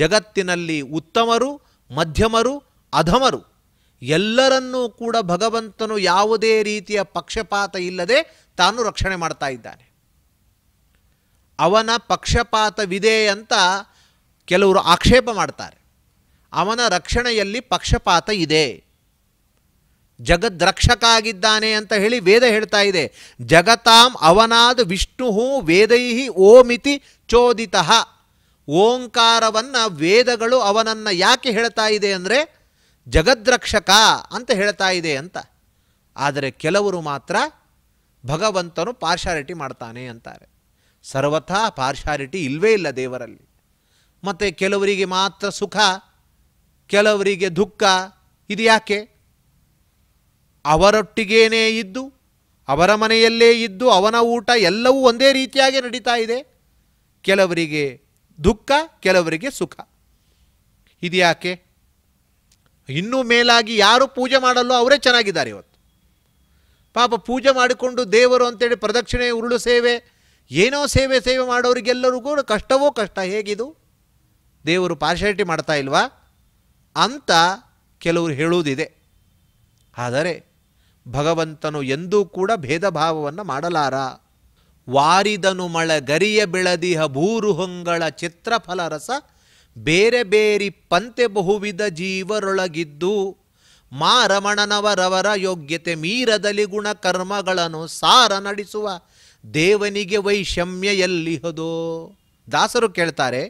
ಜಗತ್ತಿನಲ್ಲಿ ಉತ್ತಮರು ಮಧ್ಯಮರು ಅಧಮರು ಎಲ್ಲರನ್ನೂ ಕೂಡ ಭಗವಂತನು ಯಾವುದೇ ರೀತಿಯ ಪಕ್ಷಪಾತ ಇಲ್ಲದೆ ತಾನು ರಕ್ಷಣೆ ಮಾಡ್ತಾ ಇದ್ದಾನೆ ಅವನ ಪಕ್ಷಪಾತವಿದೆ ಅಂತ ಕೆಲವರು ಆಕ್ಷೇಪ ಮಾಡ್ತಾರೆ ಅವನ ರಕ್ಷಣೆಯಲ್ಲಿ ಪಕ್ಷಪಾತ ಇದೆ ಜಗದ್ರಕ್ಷಕಾಗಿದ್ದಾನೆ ಅಂತ ಹೇಳಿ ವೇದ ಹೇಳ್ತಾ ಇದೆ ಜಗತಾಂ ಅವನಾದ ವಿಷ್ಣು ವೇದೈಹಿ ಓಮಿತಿ ಚೋದಿತ ಓಂಕಾರವನ್ನು ವೇದಗಳು ಅವನನ್ನು ಯಾಕೆ ಹೇಳ್ತಾ ಇದೆ ಅಂದರೆ ಜಗದ್ರಕ್ಷಕ ಅಂತ ಹೇಳ್ತಾ ಇದೆ ಅಂತ ಆದರೆ ಕೆಲವರು ಮಾತ್ರ ಭಗವಂತನು ಪಾರ್ಶಾಲಿಟಿ ಮಾಡ್ತಾನೆ ಅಂತಾರೆ ಸರ್ವಥಾ ಪಾರ್ಶಾಲಿಟಿ ಇಲ್ಲವೇ ಇಲ್ಲ ದೇವರಲ್ಲಿ ಮತ್ತು ಕೆಲವರಿಗೆ ಮಾತ್ರ ಸುಖ ಕೆಲವರಿಗೆ ದುಃಖ ಇದು ಯಾಕೆ ಅವರೊಟ್ಟಿಗೇನೇ ಇದ್ದು ಅವರ ಮನೆಯಲ್ಲೇ ಇದ್ದು ಅವನ ಊಟ ಎಲ್ಲವೂ ಒಂದೇ ರೀತಿಯಾಗಿ ನಡೀತಾ ಇದೆ ಕೆಲವರಿಗೆ ದುಃಖ ಕೆಲವರಿಗೆ ಸುಖ ಇದು ಯಾಕೆ ಇನ್ನೂ ಮೇಲಾಗಿ ಯಾರು ಪೂಜೆ ಮಾಡಲ್ಲೋ ಅವರೇ ಚೆನ್ನಾಗಿದ್ದಾರೆ ಇವತ್ತು ಪಾಪ ಪೂಜೆ ಮಾಡಿಕೊಂಡು ದೇವರು ಅಂತೇಳಿ ಪ್ರದಕ್ಷಿಣೆ ಉರುಳು ಸೇವೆ ಏನೋ ಸೇವೆ ಸೇವೆ ಮಾಡೋರಿಗೆಲ್ಲರಿಗೂ ಕಷ್ಟವೋ ಕಷ್ಟ ಹೇಗಿದು ದೇವರು ಪಾರ್ಶಾಲಿಟಿ ಮಾಡ್ತಾ ಇಲ್ವಾ ಅಂತ ಕೆಲವರು ಹೇಳುವುದಿದೆ ಆದರೆ ಭಗವಂತನು ಎಂದೂ ಕೂಡ ಭೇದ ಭಾವವನ್ನು ಮಾಡಲಾರ ವಾರಿದನು ಮಳ ಗರಿಯ ಬೆಳದಿಹ ಭೂರುಹೊಂಗಳ ಚಿತ್ರಫಲ ರಸ ಬೇರೆ ಬೇರಿ ಪಂತೆ ಬಹುವಿಧ ಜೀವರೊಳಗಿದ್ದು ಮಾರಮಣನವರವರ ಯೋಗ್ಯತೆ ಮೀರದಲ್ಲಿ ಗುಣ ಕರ್ಮಗಳನ್ನು ಸಾರ ನಡೆಸುವ ದೇವನಿಗೆ ವೈಷಮ್ಯ ಎಲ್ಲಿಹದು ದಾಸರು ಕೇಳ್ತಾರೆ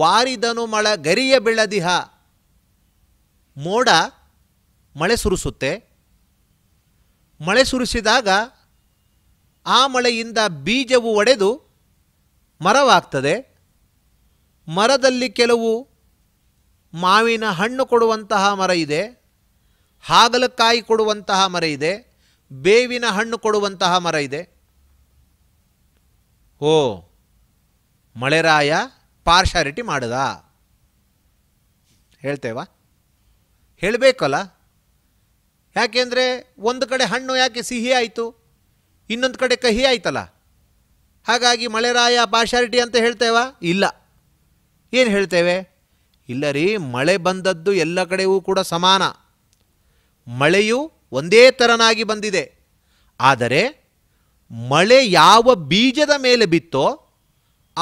ವಾರಿದನು ಮಳ ಗರಿಯ ಬೆಳದಿಹ ಮೋಡ ಮಳೆ ಸುರಿಸುತ್ತೆ ಮಳೆ ಸುರಿಸಿದಾಗ ಆ ಮಳೆಯಿಂದ ಬೀಜವು ಒಡೆದು ಮರವಾಗ್ತದೆ ಮರದಲ್ಲಿ ಕೆಲವು ಮಾವಿನ ಹಣ್ಣು ಕೊಡುವಂತಹ ಮರ ಇದೆ ಹಾಗಲಕಾಯಿ ಕೊಡುವಂತಹ ಮರ ಇದೆ ಬೇವಿನ ಹಣ್ಣು ಕೊಡುವಂತಹ ಮರ ಇದೆ ಓ ಮಳೆರಾಯ ಪಾರ್ಶಾಲಿಟಿ ಮಾಡದ ಹೇಳ್ತೇವಾ ಹೇಳಬೇಕಲ್ಲ ಯಾಕೆಂದರೆ ಒಂದು ಕಡೆ ಹಣ್ಣು ಯಾಕೆ ಸಿಹಿ ಆಯಿತು ಇನ್ನೊಂದು ಕಡೆ ಕಹಿ ಆಯ್ತಲ್ಲ ಹಾಗಾಗಿ ಮಳೆರಾಯ ಪಾರ್ಶಾಲಿಟಿ ಅಂತ ಹೇಳ್ತೇವಾ ಇಲ್ಲ ಏನು ಹೇಳ್ತೇವೆ ಇಲ್ಲ ರೀ ಮಳೆ ಬಂದದ್ದು ಎಲ್ಲ ಕಡೆಯೂ ಕೂಡ ಸಮಾನ ಮಳೆಯು ಒಂದೇ ಥರನಾಗಿ ಬಂದಿದೆ ಆದರೆ ಮಳೆ ಯಾವ ಬೀಜದ ಮೇಲೆ ಬಿತ್ತೋ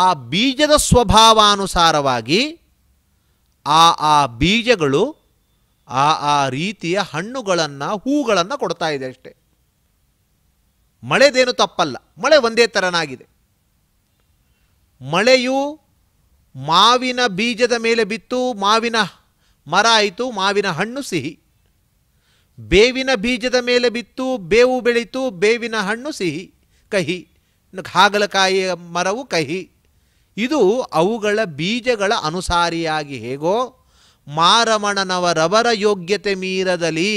ಆ ಬೀಜದ ಸ್ವಭಾವಾನುಸಾರವಾಗಿ ಆ ಆ ಬೀಜಗಳು ಆ ಆ ರೀತಿಯ ಹಣ್ಣುಗಳನ್ನು ಹೂಗಳನ್ನು ಕೊಡ್ತಾ ಇದೆ ಅಷ್ಟೆ ಮಳೆದೇನು ತಪ್ಪಲ್ಲ ಮಳೆ ಒಂದೇ ಥರನಾಗಿದೆ ಮಳೆಯು ಮಾವಿನ ಬೀಜದ ಮೇಲೆ ಬಿತ್ತು ಮಾವಿನ ಮರ ಆಯಿತು ಮಾವಿನ ಹಣ್ಣು ಸಿಹಿ ಬೇವಿನ ಬೀಜದ ಮೇಲೆ ಬಿತ್ತು ಬೇವು ಬೆಳೀತು ಬೇವಿನ ಹಣ್ಣು ಸಿಹಿ ಕಹಿ ಹಾಗಲಕಾಯಿಯ ಮರವು ಕಹಿ ಇದು ಅವುಗಳ ಬೀಜಗಳ ಅನುಸಾರಿಯಾಗಿ ಹೇಗೋ ಮಾರಮಣನವರವರ ಯೋಗ್ಯತೆ ಮೀರದಲಿ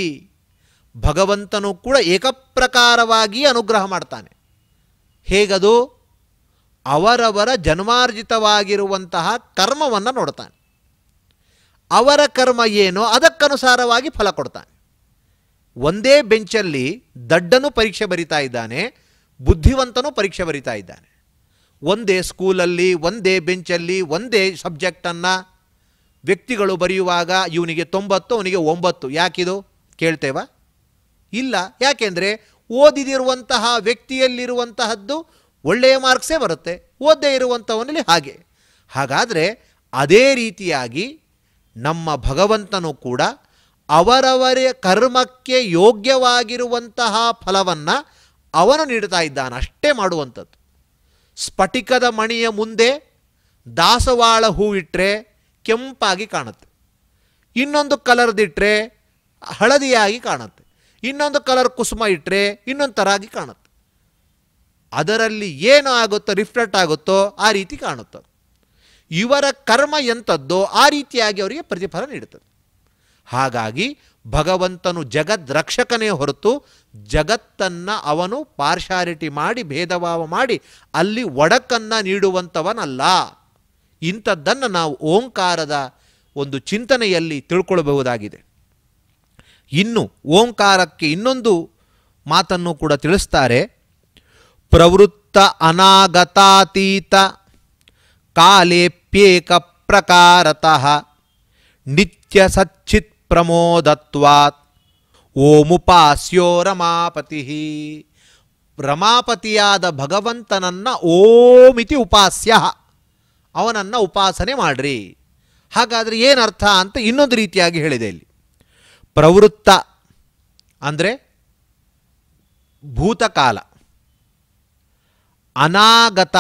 ಭಗವಂತನು ಕೂಡ ಏಕಪ್ರಕಾರವಾಗಿ ಅನುಗ್ರಹ ಮಾಡ್ತಾನೆ ಹೇಗದು ಅವರವರ ಜನ್ಮಾರ್ಜಿತವಾಗಿರುವಂತಹ ಕರ್ಮವನ್ನು ನೋಡ್ತಾನೆ ಅವರ ಕರ್ಮ ಏನೋ ಅದಕ್ಕನುಸಾರವಾಗಿ ಫಲ ಕೊಡ್ತಾನೆ ಒಂದೇ ಬೆಂಚಲ್ಲಿ ದಡ್ಡನು ಪರೀಕ್ಷೆ ಬರಿತಾ ಇದ್ದಾನೆ ಬುದ್ಧಿವಂತನೂ ಪರೀಕ್ಷೆ ಬರಿತಾ ಇದ್ದಾನೆ ಒಂದೇ ಸ್ಕೂಲಲ್ಲಿ ಒಂದೇ ಬೆಂಚಲ್ಲಿ ಒಂದೇ ಸಬ್ಜೆಕ್ಟನ್ನು ವ್ಯಕ್ತಿಗಳು ಬರೆಯುವಾಗ ಇವನಿಗೆ ತೊಂಬತ್ತು ಅವನಿಗೆ ಒಂಬತ್ತು ಯಾಕಿದು ಕೇಳ್ತೇವಾ ಇಲ್ಲ ಯಾಕೆಂದರೆ ಓದಿದಿರುವಂತಹ ವ್ಯಕ್ತಿಯಲ್ಲಿರುವಂತಹದ್ದು ಒಳ್ಳೆಯ ಮಾರ್ಕ್ಸೇ ಬರುತ್ತೆ ಓದದೇ ಇರುವಂಥವನಲ್ಲಿ ಹಾಗೆ ಹಾಗಾದರೆ ಅದೇ ರೀತಿಯಾಗಿ ನಮ್ಮ ಭಗವಂತನು ಕೂಡ ಅವರವರ ಕರ್ಮಕ್ಕೆ ಯೋಗ್ಯವಾಗಿರುವಂತಹ ಫಲವನ್ನು ಅವನು ನೀಡ್ತಾ ಇದ್ದಾನೆ ಅಷ್ಟೇ ಮಾಡುವಂಥದ್ದು ಸ್ಫಟಿಕದ ಮಣಿಯ ಮುಂದೆ ದಾಸವಾಳ ಹೂವಿಟ್ಟರೆ ಕೆಂಪಾಗಿ ಕಾಣುತ್ತೆ ಇನ್ನೊಂದು ಕಲರ್ದಿಟ್ಟರೆ ಹಳದಿಯಾಗಿ ಕಾಣುತ್ತೆ ಇನ್ನೊಂದು ಕಲರ್ ಕುಸುಮ ಇಟ್ಟರೆ ಇನ್ನೊಂದು ಥರ ಆಗಿ ಕಾಣುತ್ತೆ ಅದರಲ್ಲಿ ಏನು ಆಗುತ್ತೋ ರಿಫ್ಲೆಕ್ಟ್ ಆಗುತ್ತೋ ಆ ರೀತಿ ಕಾಣುತ್ತೆ ಇವರ ಕರ್ಮ ಎಂಥದ್ದೋ ಆ ರೀತಿಯಾಗಿ ಅವರಿಗೆ ಪ್ರತಿಫಲ ನೀಡುತ್ತದೆ ಹಾಗಾಗಿ ಭಗವಂತನು ಜಗದ್ ರಕ್ಷಕನೇ ಹೊರತು ಜಗತ್ತನ್ನು ಅವನು ಪಾರ್ಶಾಲಿಟಿ ಮಾಡಿ ಭೇದಭಾವ ಮಾಡಿ ಅಲ್ಲಿ ಒಡಕನ್ನು ನೀಡುವಂಥವನಲ್ಲ ಇಂಥದ್ದನ್ನು ನಾವು ಓಂಕಾರದ ಒಂದು ಚಿಂತನೆಯಲ್ಲಿ ತಿಳ್ಕೊಳ್ಳಬಹುದಾಗಿದೆ ಇನ್ನು ಓಂಕಾರಕ್ಕೆ ಇನ್ನೊಂದು ಮಾತನ್ನು ಕೂಡ ತಿಳಿಸ್ತಾರೆ ಪ್ರವೃತ್ತ ಅನಾಗತಾತೀತ ಕಾಲೇಪ್ಯೇಕ ಪ್ರಕಾರತಃ ನಿತ್ಯ ಸಚ್ಚಿತ್ ಪ್ರಮೋದತ್ವಾತ್ ಓಮುಪಾಸ್ಯೋ ರಮಾಪತಿ ರಮಾಪತಿಯಾದ ಭಗವಂತನನ್ನು ಓಮಿತಿ ಉಪಾಸ್ಯ ಅವನನ್ನು ಉಪಾಸನೆ ಮಾಡ್ರಿ ಹಾಗಾದರೆ ಏನರ್ಥ ಅಂತ ಇನ್ನೊಂದು ರೀತಿಯಾಗಿ ಹೇಳಿದೆ ಇಲ್ಲಿ ಪ್ರವೃತ್ತ ಅಂದರೆ ಭೂತಕಾಲ ಅನಾಗತ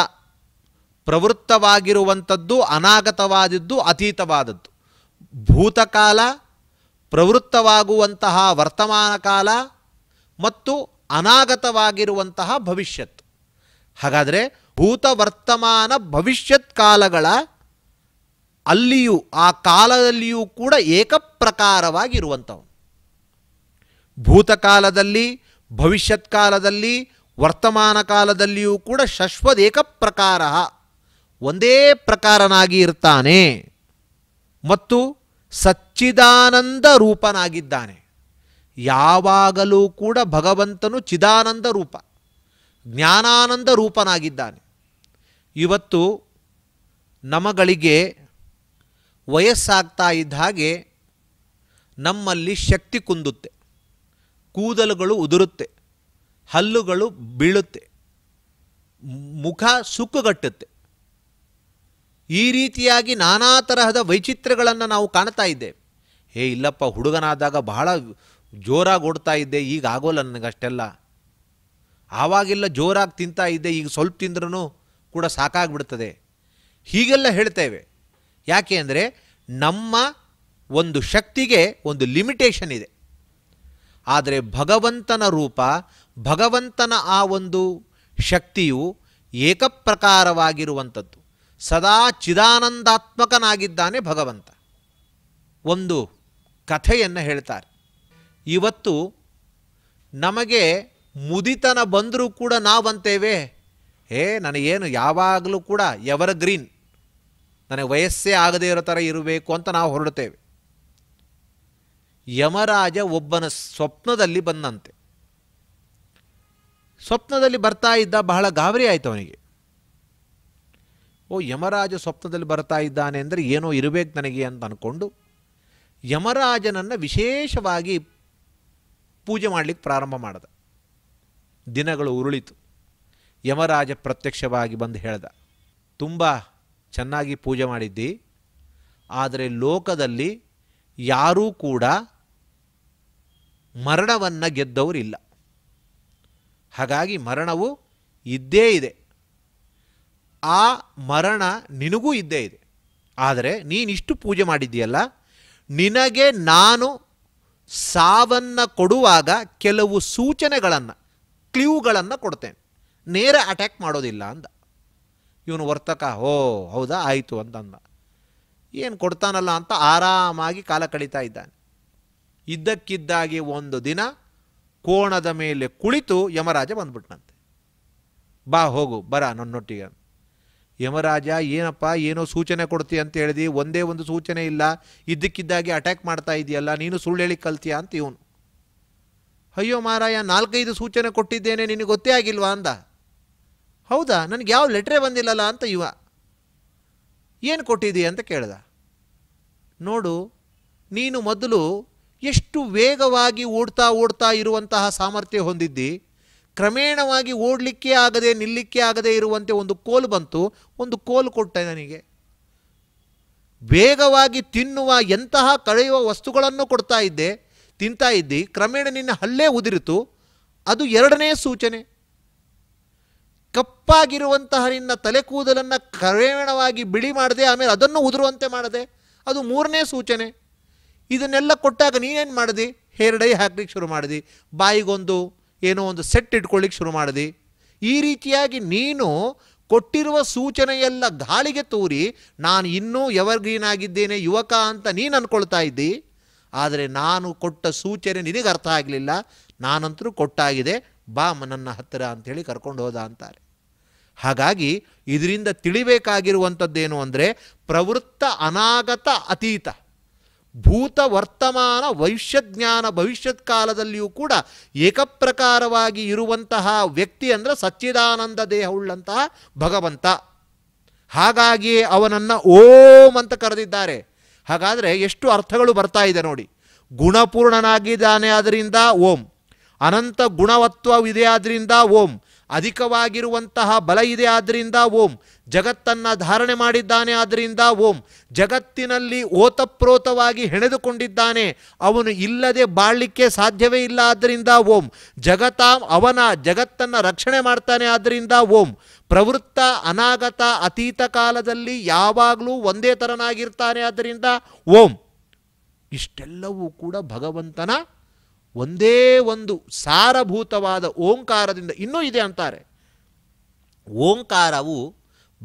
ಪ್ರವೃತ್ತವಾಗಿರುವಂಥದ್ದು ಅನಾಗತವಾದದ್ದು ಅತೀತವಾದದ್ದು ಭೂತಕಾಲ ಪ್ರವೃತ್ತವಾಗುವಂತಹ ವರ್ತಮಾನ ಕಾಲ ಮತ್ತು ಅನಾಗತವಾಗಿರುವಂತಹ ಭವಿಷ್ಯತ್ ಹಾಗಾದರೆ ಭೂತ ವರ್ತಮಾನ ಭವಿಷ್ಯತ್ ಕಾಲಗಳ ಅಲ್ಲಿಯೂ ಆ ಕಾಲದಲ್ಲಿಯೂ ಕೂಡ ಏಕಪ್ರಕಾರವಾಗಿರುವಂಥವು ಭೂತಕಾಲದಲ್ಲಿ ಭವಿಷ್ಯತ್ ಕಾಲದಲ್ಲಿ ವರ್ತಮಾನ ಕಾಲದಲ್ಲಿಯೂ ಕೂಡ ಶಶ್ವದೇಕ ಪ್ರಕಾರ ಒಂದೇ ಪ್ರಕಾರನಾಗಿ ಇರ್ತಾನೆ ಮತ್ತು ಸಚ್ಚಿದಾನಂದ ರೂಪನಾಗಿದ್ದಾನೆ ಯಾವಾಗಲೂ ಕೂಡ ಭಗವಂತನು ಚಿದಾನಂದ ರೂಪ ಜ್ಞಾನಾನಂದ ರೂಪನಾಗಿದ್ದಾನೆ ಇವತ್ತು ನಮಗಳಿಗೆ ವಯಸ್ಸಾಗ್ತಾ ಇದ್ದ ಹಾಗೆ ನಮ್ಮಲ್ಲಿ ಶಕ್ತಿ ಕುಂದುತ್ತೆ ಕೂದಲುಗಳು ಉದುರುತ್ತೆ ಹಲ್ಲುಗಳು ಬೀಳುತ್ತೆ ಮುಖ ಸುಕ್ಕುಗಟ್ಟುತ್ತೆ ಈ ರೀತಿಯಾಗಿ ನಾನಾ ತರಹದ ವೈಚಿತ್ರಗಳನ್ನು ನಾವು ಕಾಣ್ತಾ ಇದ್ದೇವೆ ಹೇ ಇಲ್ಲಪ್ಪ ಹುಡುಗನಾದಾಗ ಬಹಳ ಜೋರಾಗಿ ಓಡ್ತಾ ಇದ್ದೆ ಈಗ ಆಗೋಲ್ಲ ನನಗಷ್ಟೆಲ್ಲ ಆವಾಗೆಲ್ಲ ಜೋರಾಗಿ ತಿಂತಾ ಇದ್ದೆ ಈಗ ಸ್ವಲ್ಪ ತಿಂದ್ರೂ ಕೂಡ ಸಾಕಾಗ್ಬಿಡ್ತದೆ ಹೀಗೆಲ್ಲ ಹೇಳ್ತೇವೆ ಯಾಕೆ ಅಂದರೆ ನಮ್ಮ ಒಂದು ಶಕ್ತಿಗೆ ಒಂದು ಲಿಮಿಟೇಷನ್ ಇದೆ ಆದರೆ ಭಗವಂತನ ರೂಪ ಭಗವಂತನ ಆ ಒಂದು ಶಕ್ತಿಯು ಏಕಪ್ರಕಾರವಾಗಿರುವಂಥದ್ದು ಸದಾ ಚಿದಾನಂದಾತ್ಮಕನಾಗಿದ್ದಾನೆ ಭಗವಂತ ಒಂದು ಕಥೆಯನ್ನು ಹೇಳ್ತಾರೆ ಇವತ್ತು ನಮಗೆ ಮುದಿತನ ಬಂದರೂ ಕೂಡ ನಾವಂತೇವೆ ಏ ನನಗೇನು ಯಾವಾಗಲೂ ಕೂಡ ಎವರ್ ಗ್ರೀನ್ ನನಗೆ ವಯಸ್ಸೇ ಆಗದೇ ಇರೋ ಥರ ಇರಬೇಕು ಅಂತ ನಾವು ಹೊರಡುತ್ತೇವೆ ಯಮರಾಜ ಒಬ್ಬನ ಸ್ವಪ್ನದಲ್ಲಿ ಬಂದಂತೆ ಸ್ವಪ್ನದಲ್ಲಿ ಬರ್ತಾ ಇದ್ದ ಬಹಳ ಗಾಬರಿ ಆಯಿತು ಅವನಿಗೆ ಓ ಯಮರಾಜ ಸ್ವಪ್ನದಲ್ಲಿ ಬರ್ತಾ ಇದ್ದಾನೆ ಅಂದರೆ ಏನೋ ಇರಬೇಕು ನನಗೆ ಅಂತ ಅಂದ್ಕೊಂಡು ಯಮರಾಜನನ್ನು ವಿಶೇಷವಾಗಿ ಪೂಜೆ ಮಾಡಲಿಕ್ಕೆ ಪ್ರಾರಂಭ ಮಾಡಿದ ದಿನಗಳು ಉರುಳಿತು ಯಮರಾಜ ಪ್ರತ್ಯಕ್ಷವಾಗಿ ಬಂದು ಹೇಳ್ದ ತುಂಬ ಚೆನ್ನಾಗಿ ಪೂಜೆ ಮಾಡಿದ್ದಿ ಆದರೆ ಲೋಕದಲ್ಲಿ ಯಾರೂ ಕೂಡ ಮರಣವನ್ನು ಗೆದ್ದವರಿಲ್ಲ ಹಾಗಾಗಿ ಮರಣವು ಇದ್ದೇ ಇದೆ ಆ ಮರಣ ನಿನಗೂ ಇದ್ದೇ ಇದೆ ಆದರೆ ನೀನಿಷ್ಟು ಪೂಜೆ ಮಾಡಿದ್ದೀಯಲ್ಲ ನಿನಗೆ ನಾನು ಸಾವನ್ನು ಕೊಡುವಾಗ ಕೆಲವು ಸೂಚನೆಗಳನ್ನು ಕ್ಲೀವ್ಗಳನ್ನು ಕೊಡ್ತೇನೆ ನೇರ ಅಟ್ಯಾಕ್ ಮಾಡೋದಿಲ್ಲ ಅಂದ ಇವನು ವರ್ತಕ ಓ ಹೌದಾ ಆಯಿತು ಅಂತಂದ ಏನು ಕೊಡ್ತಾನಲ್ಲ ಅಂತ ಆರಾಮಾಗಿ ಕಾಲ ಕಳೀತಾ ಇದ್ದಾನೆ ಇದ್ದಕ್ಕಿದ್ದಾಗಿ ಒಂದು ದಿನ ಕೋಣದ ಮೇಲೆ ಕುಳಿತು ಯಮರಾಜ ಬಂದ್ಬಿಟ್ನಂತೆ ಬಾ ಹೋಗು ಬರ ನನ್ನೊಟ್ಟಿಗೆ ಯಮರಾಜ ಏನಪ್ಪ ಏನೋ ಸೂಚನೆ ಕೊಡ್ತೀಯ ಅಂತ ಹೇಳಿದಿ ಒಂದೇ ಒಂದು ಸೂಚನೆ ಇಲ್ಲ ಇದ್ದಕ್ಕಿದ್ದಾಗಿ ಅಟ್ಯಾಕ್ ಮಾಡ್ತಾ ಇದೆಯಲ್ಲ ನೀನು ಸುಳ್ಳು ಹೇಳಿ ಕಲ್ತೀಯ ಅಂತ ಇವನು ಅಯ್ಯೋ ಮಾರಾಯ ನಾಲ್ಕೈದು ಸೂಚನೆ ಕೊಟ್ಟಿದ್ದೇನೆ ನಿನಗೆ ಗೊತ್ತೇ ಆಗಿಲ್ವಾ ಅಂದ ಹೌದಾ ನನಗೆ ಯಾವ ಲೆಟ್ರೇ ಬಂದಿಲ್ಲಲ್ಲ ಅಂತ ಇವ ಏನು ಕೊಟ್ಟಿದ್ದೀಯ ಅಂತ ಕೇಳ್ದ ನೋಡು ನೀನು ಮೊದಲು ಎಷ್ಟು ವೇಗವಾಗಿ ಓಡ್ತಾ ಓಡ್ತಾ ಇರುವಂತಹ ಸಾಮರ್ಥ್ಯ ಹೊಂದಿದ್ದಿ ಕ್ರಮೇಣವಾಗಿ ಓಡಲಿಕ್ಕೆ ಆಗದೆ ನಿಲ್ಲಿಕ್ಕೆ ಆಗದೆ ಇರುವಂತೆ ಒಂದು ಕೋಲು ಬಂತು ಒಂದು ಕೋಲು ಕೊಟ್ಟೆ ನನಗೆ ವೇಗವಾಗಿ ತಿನ್ನುವ ಎಂತಹ ಕಳೆಯುವ ವಸ್ತುಗಳನ್ನು ಕೊಡ್ತಾ ಇದ್ದೆ ತಿಂತಾ ಇದ್ದಿ ಕ್ರಮೇಣ ನಿನ್ನ ಹಲ್ಲೇ ಉದುರಿತು ಅದು ಎರಡನೇ ಸೂಚನೆ ಕಪ್ಪಾಗಿರುವಂತಹ ನಿನ್ನ ತಲೆ ಕೂದಲನ್ನು ಕ್ರಮೇಣವಾಗಿ ಬಿಳಿ ಮಾಡದೆ ಆಮೇಲೆ ಅದನ್ನು ಉದುರುವಂತೆ ಮಾಡದೆ ಅದು ಮೂರನೇ ಸೂಚನೆ ಇದನ್ನೆಲ್ಲ ಕೊಟ್ಟಾಗ ನೀನೇನು ಮಾಡಿದೆ ಡೈ ಹಾಕ್ಲಿಕ್ಕೆ ಶುರು ಮಾಡಿದೆ ಬಾಯಿಗೊಂದು ಏನೋ ಒಂದು ಸೆಟ್ ಇಟ್ಕೊಳ್ಳಿಕ್ಕೆ ಶುರು ಮಾಡಿದೆ ಈ ರೀತಿಯಾಗಿ ನೀನು ಕೊಟ್ಟಿರುವ ಸೂಚನೆಯೆಲ್ಲ ಗಾಳಿಗೆ ತೂರಿ ನಾನು ಇನ್ನೂ ಎವರ್ಗ್ರೀನ್ ಆಗಿದ್ದೇನೆ ಯುವಕ ಅಂತ ನೀನು ಅಂದ್ಕೊಳ್ತಾ ಇದ್ದಿ ಆದರೆ ನಾನು ಕೊಟ್ಟ ಸೂಚನೆ ನಿನಗೆ ಅರ್ಥ ಆಗಲಿಲ್ಲ ನಾನಂತರೂ ಕೊಟ್ಟಾಗಿದೆ ಬಾ ನನ್ನ ಹತ್ತಿರ ಅಂಥೇಳಿ ಕರ್ಕೊಂಡು ಹೋದ ಅಂತಾರೆ ಹಾಗಾಗಿ ಇದರಿಂದ ತಿಳಿಬೇಕಾಗಿರುವಂಥದ್ದೇನು ಅಂದರೆ ಪ್ರವೃತ್ತ ಅನಾಗತ ಅತೀತ ಭೂತ ವರ್ತಮಾನ ವೈಶ್ಯಜ್ಞಾನ ಭವಿಷ್ಯತ್ ಕಾಲದಲ್ಲಿಯೂ ಕೂಡ ಏಕಪ್ರಕಾರವಾಗಿ ಇರುವಂತಹ ವ್ಯಕ್ತಿ ಅಂದರೆ ಸಚ್ಚಿದಾನಂದ ದೇಹವುಳ್ಳಂತಹ ಭಗವಂತ ಹಾಗಾಗಿ ಅವನನ್ನು ಓಂ ಅಂತ ಕರೆದಿದ್ದಾರೆ ಹಾಗಾದರೆ ಎಷ್ಟು ಅರ್ಥಗಳು ಬರ್ತಾ ಇದೆ ನೋಡಿ ಗುಣಪೂರ್ಣನಾಗಿದ್ದಾನೆ ಆದ್ದರಿಂದ ಓಂ ಅನಂತ ಗುಣವತ್ವವಿದೆ ಆದ್ದರಿಂದ ಓಂ ಅಧಿಕವಾಗಿರುವಂತಹ ಬಲ ಇದೆ ಆದ್ದರಿಂದ ಓಂ ಜಗತ್ತನ್ನು ಧಾರಣೆ ಮಾಡಿದ್ದಾನೆ ಆದ್ದರಿಂದ ಓಂ ಜಗತ್ತಿನಲ್ಲಿ ಓತಪ್ರೋತವಾಗಿ ಹೆಣೆದುಕೊಂಡಿದ್ದಾನೆ ಅವನು ಇಲ್ಲದೆ ಬಾಳಲಿಕ್ಕೆ ಸಾಧ್ಯವೇ ಇಲ್ಲ ಆದ್ದರಿಂದ ಓಂ ಜಗತಾಂ ಅವನ ಜಗತ್ತನ್ನು ರಕ್ಷಣೆ ಮಾಡ್ತಾನೆ ಆದ್ದರಿಂದ ಓಂ ಪ್ರವೃತ್ತ ಅನಾಗತ ಅತೀತ ಕಾಲದಲ್ಲಿ ಯಾವಾಗಲೂ ಒಂದೇ ಥರನಾಗಿರ್ತಾನೆ ಆದ್ದರಿಂದ ಓಂ ಇಷ್ಟೆಲ್ಲವೂ ಕೂಡ ಭಗವಂತನ ಒಂದೇ ಒಂದು ಸಾರಭೂತವಾದ ಓಂಕಾರದಿಂದ ಇನ್ನೂ ಇದೆ ಅಂತಾರೆ ಓಂಕಾರವು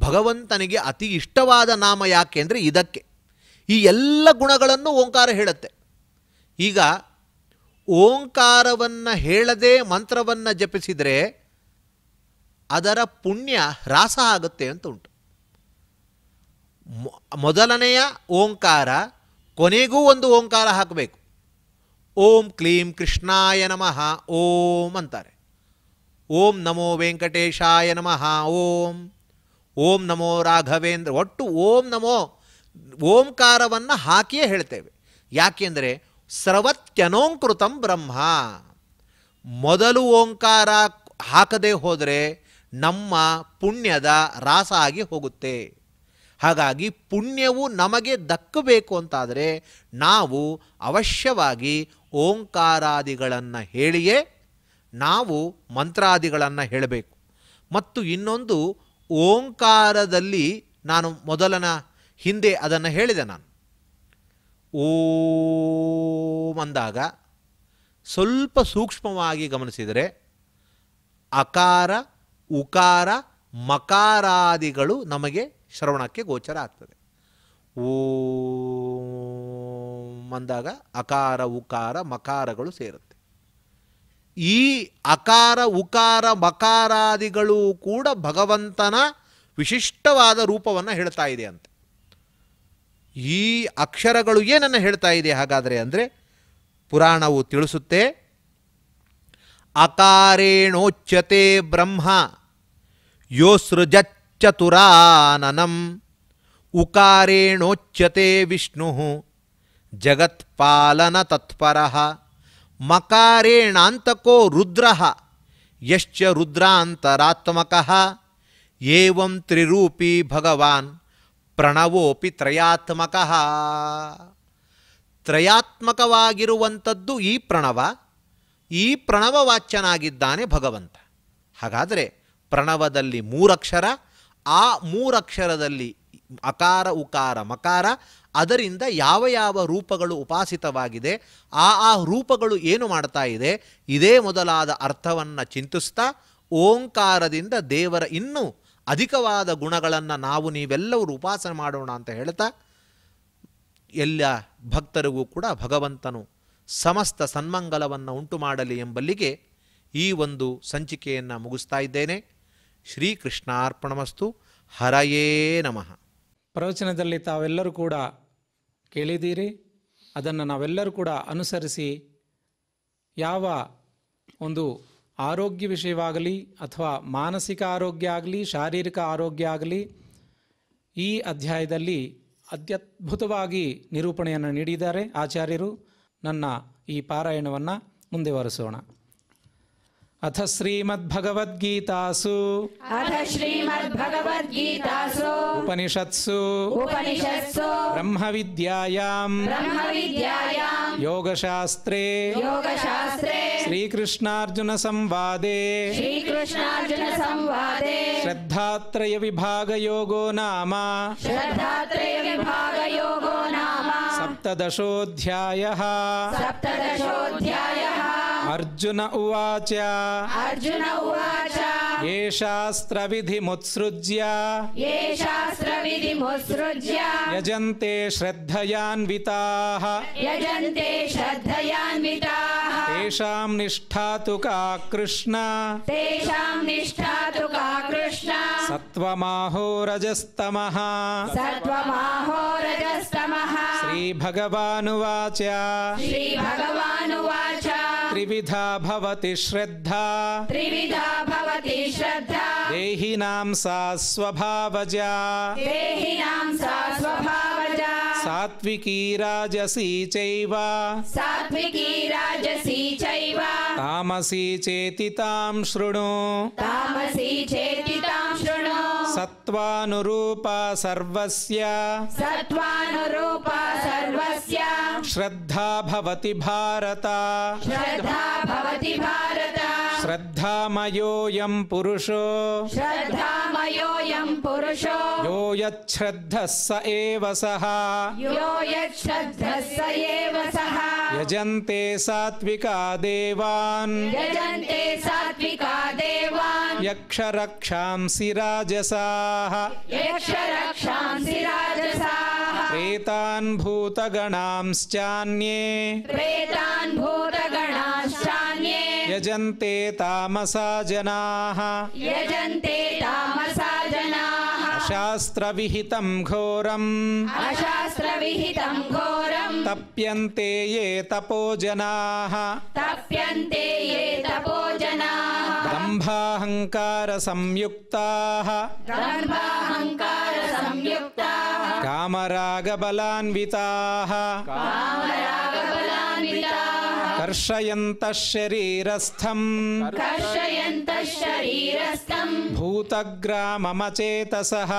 ಭಗವಂತನಿಗೆ ಅತಿ ಇಷ್ಟವಾದ ನಾಮ ಯಾಕೆ ಅಂದರೆ ಇದಕ್ಕೆ ಈ ಎಲ್ಲ ಗುಣಗಳನ್ನು ಓಂಕಾರ ಹೇಳುತ್ತೆ ಈಗ ಓಂಕಾರವನ್ನು ಹೇಳದೇ ಮಂತ್ರವನ್ನು ಜಪಿಸಿದರೆ ಅದರ ಪುಣ್ಯ ಹ್ರಾಸ ಆಗುತ್ತೆ ಅಂತ ಉಂಟು ಮೊದಲನೆಯ ಓಂಕಾರ ಕೊನೆಗೂ ಒಂದು ಓಂಕಾರ ಹಾಕಬೇಕು ಓಂ ಕ್ಲೀಂ ಕೃಷ್ಣಾಯ ನಮಃ ಓಂ ಅಂತಾರೆ ಓಂ ನಮೋ ವೆಂಕಟೇಶಾಯ ನಮಃ ಓಂ ಓಂ ನಮೋ ರಾಘವೇಂದ್ರ ಒಟ್ಟು ಓಂ ನಮೋ ಓಂಕಾರವನ್ನು ಹಾಕಿಯೇ ಹೇಳ್ತೇವೆ ಯಾಕೆಂದರೆ ಸ್ರವತ್ಯನೋಂಕೃತಂ ಬ್ರಹ್ಮ ಮೊದಲು ಓಂಕಾರ ಹಾಕದೇ ಹೋದರೆ ನಮ್ಮ ಪುಣ್ಯದ ರಾಸ ಆಗಿ ಹೋಗುತ್ತೆ ಹಾಗಾಗಿ ಪುಣ್ಯವು ನಮಗೆ ದಕ್ಕಬೇಕು ಅಂತಾದರೆ ನಾವು ಅವಶ್ಯವಾಗಿ ಓಂಕಾರಾದಿಗಳನ್ನು ಹೇಳಿಯೇ ನಾವು ಮಂತ್ರಾದಿಗಳನ್ನು ಹೇಳಬೇಕು ಮತ್ತು ಇನ್ನೊಂದು ಓಂಕಾರದಲ್ಲಿ ನಾನು ಮೊದಲನ ಹಿಂದೆ ಅದನ್ನು ಹೇಳಿದೆ ನಾನು ಓಂ ಅಂದಾಗ ಸ್ವಲ್ಪ ಸೂಕ್ಷ್ಮವಾಗಿ ಗಮನಿಸಿದರೆ ಅಕಾರ ಉಕಾರ ಮಕಾರಾದಿಗಳು ನಮಗೆ ಶ್ರವಣಕ್ಕೆ ಗೋಚರ ಆಗ್ತದೆ ಓ ಅಂದಾಗ ಅಕಾರ ಉಕಾರ ಮಕಾರಗಳು ಸೇರುತ್ತೆ ಈ ಅಕಾರ ಉಕಾರ ಮಕಾರಾದಿಗಳು ಕೂಡ ಭಗವಂತನ ವಿಶಿಷ್ಟವಾದ ರೂಪವನ್ನು ಹೇಳ್ತಾ ಇದೆ ಅಂತ ಈ ಅಕ್ಷರಗಳು ಏನನ್ನು ಹೇಳ್ತಾ ಇದೆ ಹಾಗಾದರೆ ಅಂದರೆ ಪುರಾಣವು ತಿಳಿಸುತ್ತೆ ಅಕಾರೇಣೋಚ್ಯತೆ ಬ್ರಹ್ಮ ಯೋಸೃಜಚ್ಚತುರಾನನಂ ಉಕಾರೇಣೋಚ್ಯತೆ ವಿಷ್ಣು ಜಗತ್ಪಾಲನ ತತ್ಪರಃ ಮಕಾರೇಣಾಂತಕೋ ರುದ್ರ ಯಶ್ಚ ರುದ್ರಾಂತರಾತ್ಮಕ ಏವಂ ತ್ರಿರೂಪಿ ಭಗವಾನ್ ಪ್ರಣವೋಪಿ ತ್ರಯಾತ್ಮಕ ತ್ರಯಾತ್ಮಕವಾಗಿರುವಂಥದ್ದು ಈ ಪ್ರಣವ ಈ ಪ್ರಣವ ವಾಚ್ಯನಾಗಿದ್ದಾನೆ ಭಗವಂತ ಹಾಗಾದರೆ ಪ್ರಣವದಲ್ಲಿ ಮೂರಕ್ಷರ ಆ ಮೂರಕ್ಷರದಲ್ಲಿ ಅಕಾರ ಉಕಾರ ಮಕಾರ ಅದರಿಂದ ಯಾವ ಯಾವ ರೂಪಗಳು ಉಪಾಸಿತವಾಗಿದೆ ಆ ಆ ರೂಪಗಳು ಏನು ಮಾಡ್ತಾ ಇದೆ ಇದೇ ಮೊದಲಾದ ಅರ್ಥವನ್ನು ಚಿಂತಿಸ್ತಾ ಓಂಕಾರದಿಂದ ದೇವರ ಇನ್ನೂ ಅಧಿಕವಾದ ಗುಣಗಳನ್ನು ನಾವು ನೀವೆಲ್ಲವರು ಉಪಾಸನೆ ಮಾಡೋಣ ಅಂತ ಹೇಳ್ತಾ ಎಲ್ಲ ಭಕ್ತರಿಗೂ ಕೂಡ ಭಗವಂತನು ಸಮಸ್ತ ಸನ್ಮಂಗಲವನ್ನು ಉಂಟು ಮಾಡಲಿ ಎಂಬಲ್ಲಿಗೆ ಈ ಒಂದು ಸಂಚಿಕೆಯನ್ನು ಮುಗಿಸ್ತಾ ಇದ್ದೇನೆ ಶ್ರೀಕೃಷ್ಣಾರ್ಪಣಮಸ್ತು ಹರಯೇ ನಮಃ ಪ್ರವಚನದಲ್ಲಿ ತಾವೆಲ್ಲರೂ ಕೂಡ ಕೇಳಿದ್ದೀರಿ ಅದನ್ನು ನಾವೆಲ್ಲರೂ ಕೂಡ ಅನುಸರಿಸಿ ಯಾವ ಒಂದು ಆರೋಗ್ಯ ವಿಷಯವಾಗಲಿ ಅಥವಾ ಮಾನಸಿಕ ಆರೋಗ್ಯ ಆಗಲಿ ಶಾರೀರಿಕ ಆರೋಗ್ಯ ಆಗಲಿ ಈ ಅಧ್ಯಾಯದಲ್ಲಿ ಅತ್ಯದ್ಭುತವಾಗಿ ನಿರೂಪಣೆಯನ್ನು ನೀಡಿದ್ದಾರೆ ಆಚಾರ್ಯರು ನನ್ನ ಈ ಪಾರಾಯಣವನ್ನು ಮುಂದೆ अथ श्रीमद्भगवद्गीतासु अथ श्रीमद्भगवद्गीतासु उपनिषत्सु उपनिषत्सु ब्रह्मविद्यायाम् ब्रह्मविद्यायाम् योगशास्त्रे योगशास्त्रे श्रीकृष्णार्जुनसंवादे श्रीकृष्णार्जुनसंवादे श्रद्धात्रयविभागयोगो नाम श्रद्धात्रयविभागयोगो नाम सप्तदशोऽध्यायः सप्तदशोऽध्यायः अर्जुन उवाच अर्जुन उवाच ये शास्त्रविधिमुत्सृज्य ये शास्त्रविधिमुत्सृज्य यजन्ते श्रद्धयान्विताः यजन्ते श्रद्धयान्विताः तेषां निष्ठा तु का कृष्ण तेषां निष्ठा तु का कृष्ण सत्त्वमाहो रजस्तमः सत्त्वमाहो रजस्तमः श्रीभगवानुवाच श्रीभगवानुवाच त्रिविधा भवति श्रद्धा त्रिविधा भवति श्रद्धा देहि नाम सा स्वभावजा देहि नाम सा स्वभावजा सात्विकी राजसी चैवा सात्विकी राजसी चैवा तामसी चेति तां शृणु तामसी चेति तां सत्वानुरूपा सर्वस्य सत्वानुरूपा सर्वस्य श्रद्धा भवति भारत श्रद्धा भवति भारत श्रद्धामयोऽयं पुरुषो श्रद्धामयोऽयं पुरुषो यो यच्छ्रद्धः स एव सः यो यच्छ्रद्धः स एव सः यजन्ते सात्विका देवान् यजन्ते सात्विका देवान् यक्षरक्षांसि राजसाः यक्षरक्षांसि राजसाः प्रेतान् भूतगणांश्चान्ये प्रेतान् भूतगण यजन्ते तामसा जनाः यजन्ते तामसा जनाः अशास्त्रविहितं घोरम् अशास्त्रविहितं घोरम् तप्यन्ते ये तपो जनाः तप्यन्ते ये तपो जनाः संयुक्ताः दम्भाहङ्कारसंयुक्ताः दम्भाहङ्कारसंयुक्ताः कामरागबलान्विताः कामराग कर्षयन्तः शरीरस्थम कर्षयन्तः शरीरस्थम् भूतग्राममचेतसः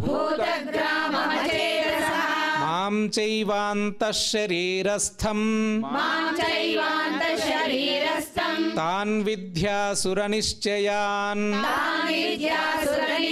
भूतग्राममचेतसः मां चैवान्तः शरीरस्थम् मां चैवान्तः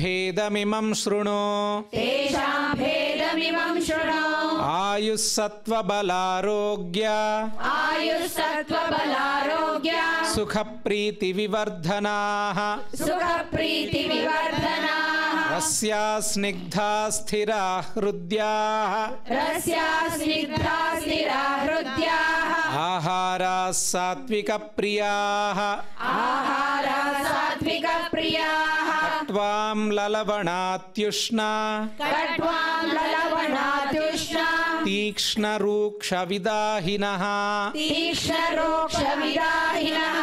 भेदमिमं शृणु तेषां भेदमिमं शृणु आयुः आयुस्सत्त्वबलारोग्य सुखप्रीतिविवर्धनाः सुखप्रीतिविवर्धनाः रस्या स्निग्धा स्थिरा हृद्या रस्या स्निग्धा स्थिरा हृद्या आहारा सात्विक प्रिया आहारा सात्विकप्रियाः कट्वां ललवणात्युष्णा कट्वां ललवणा तीक्ष्णरूक्षविदाहिनः तीक्ष्णरूक्षविदाहिनः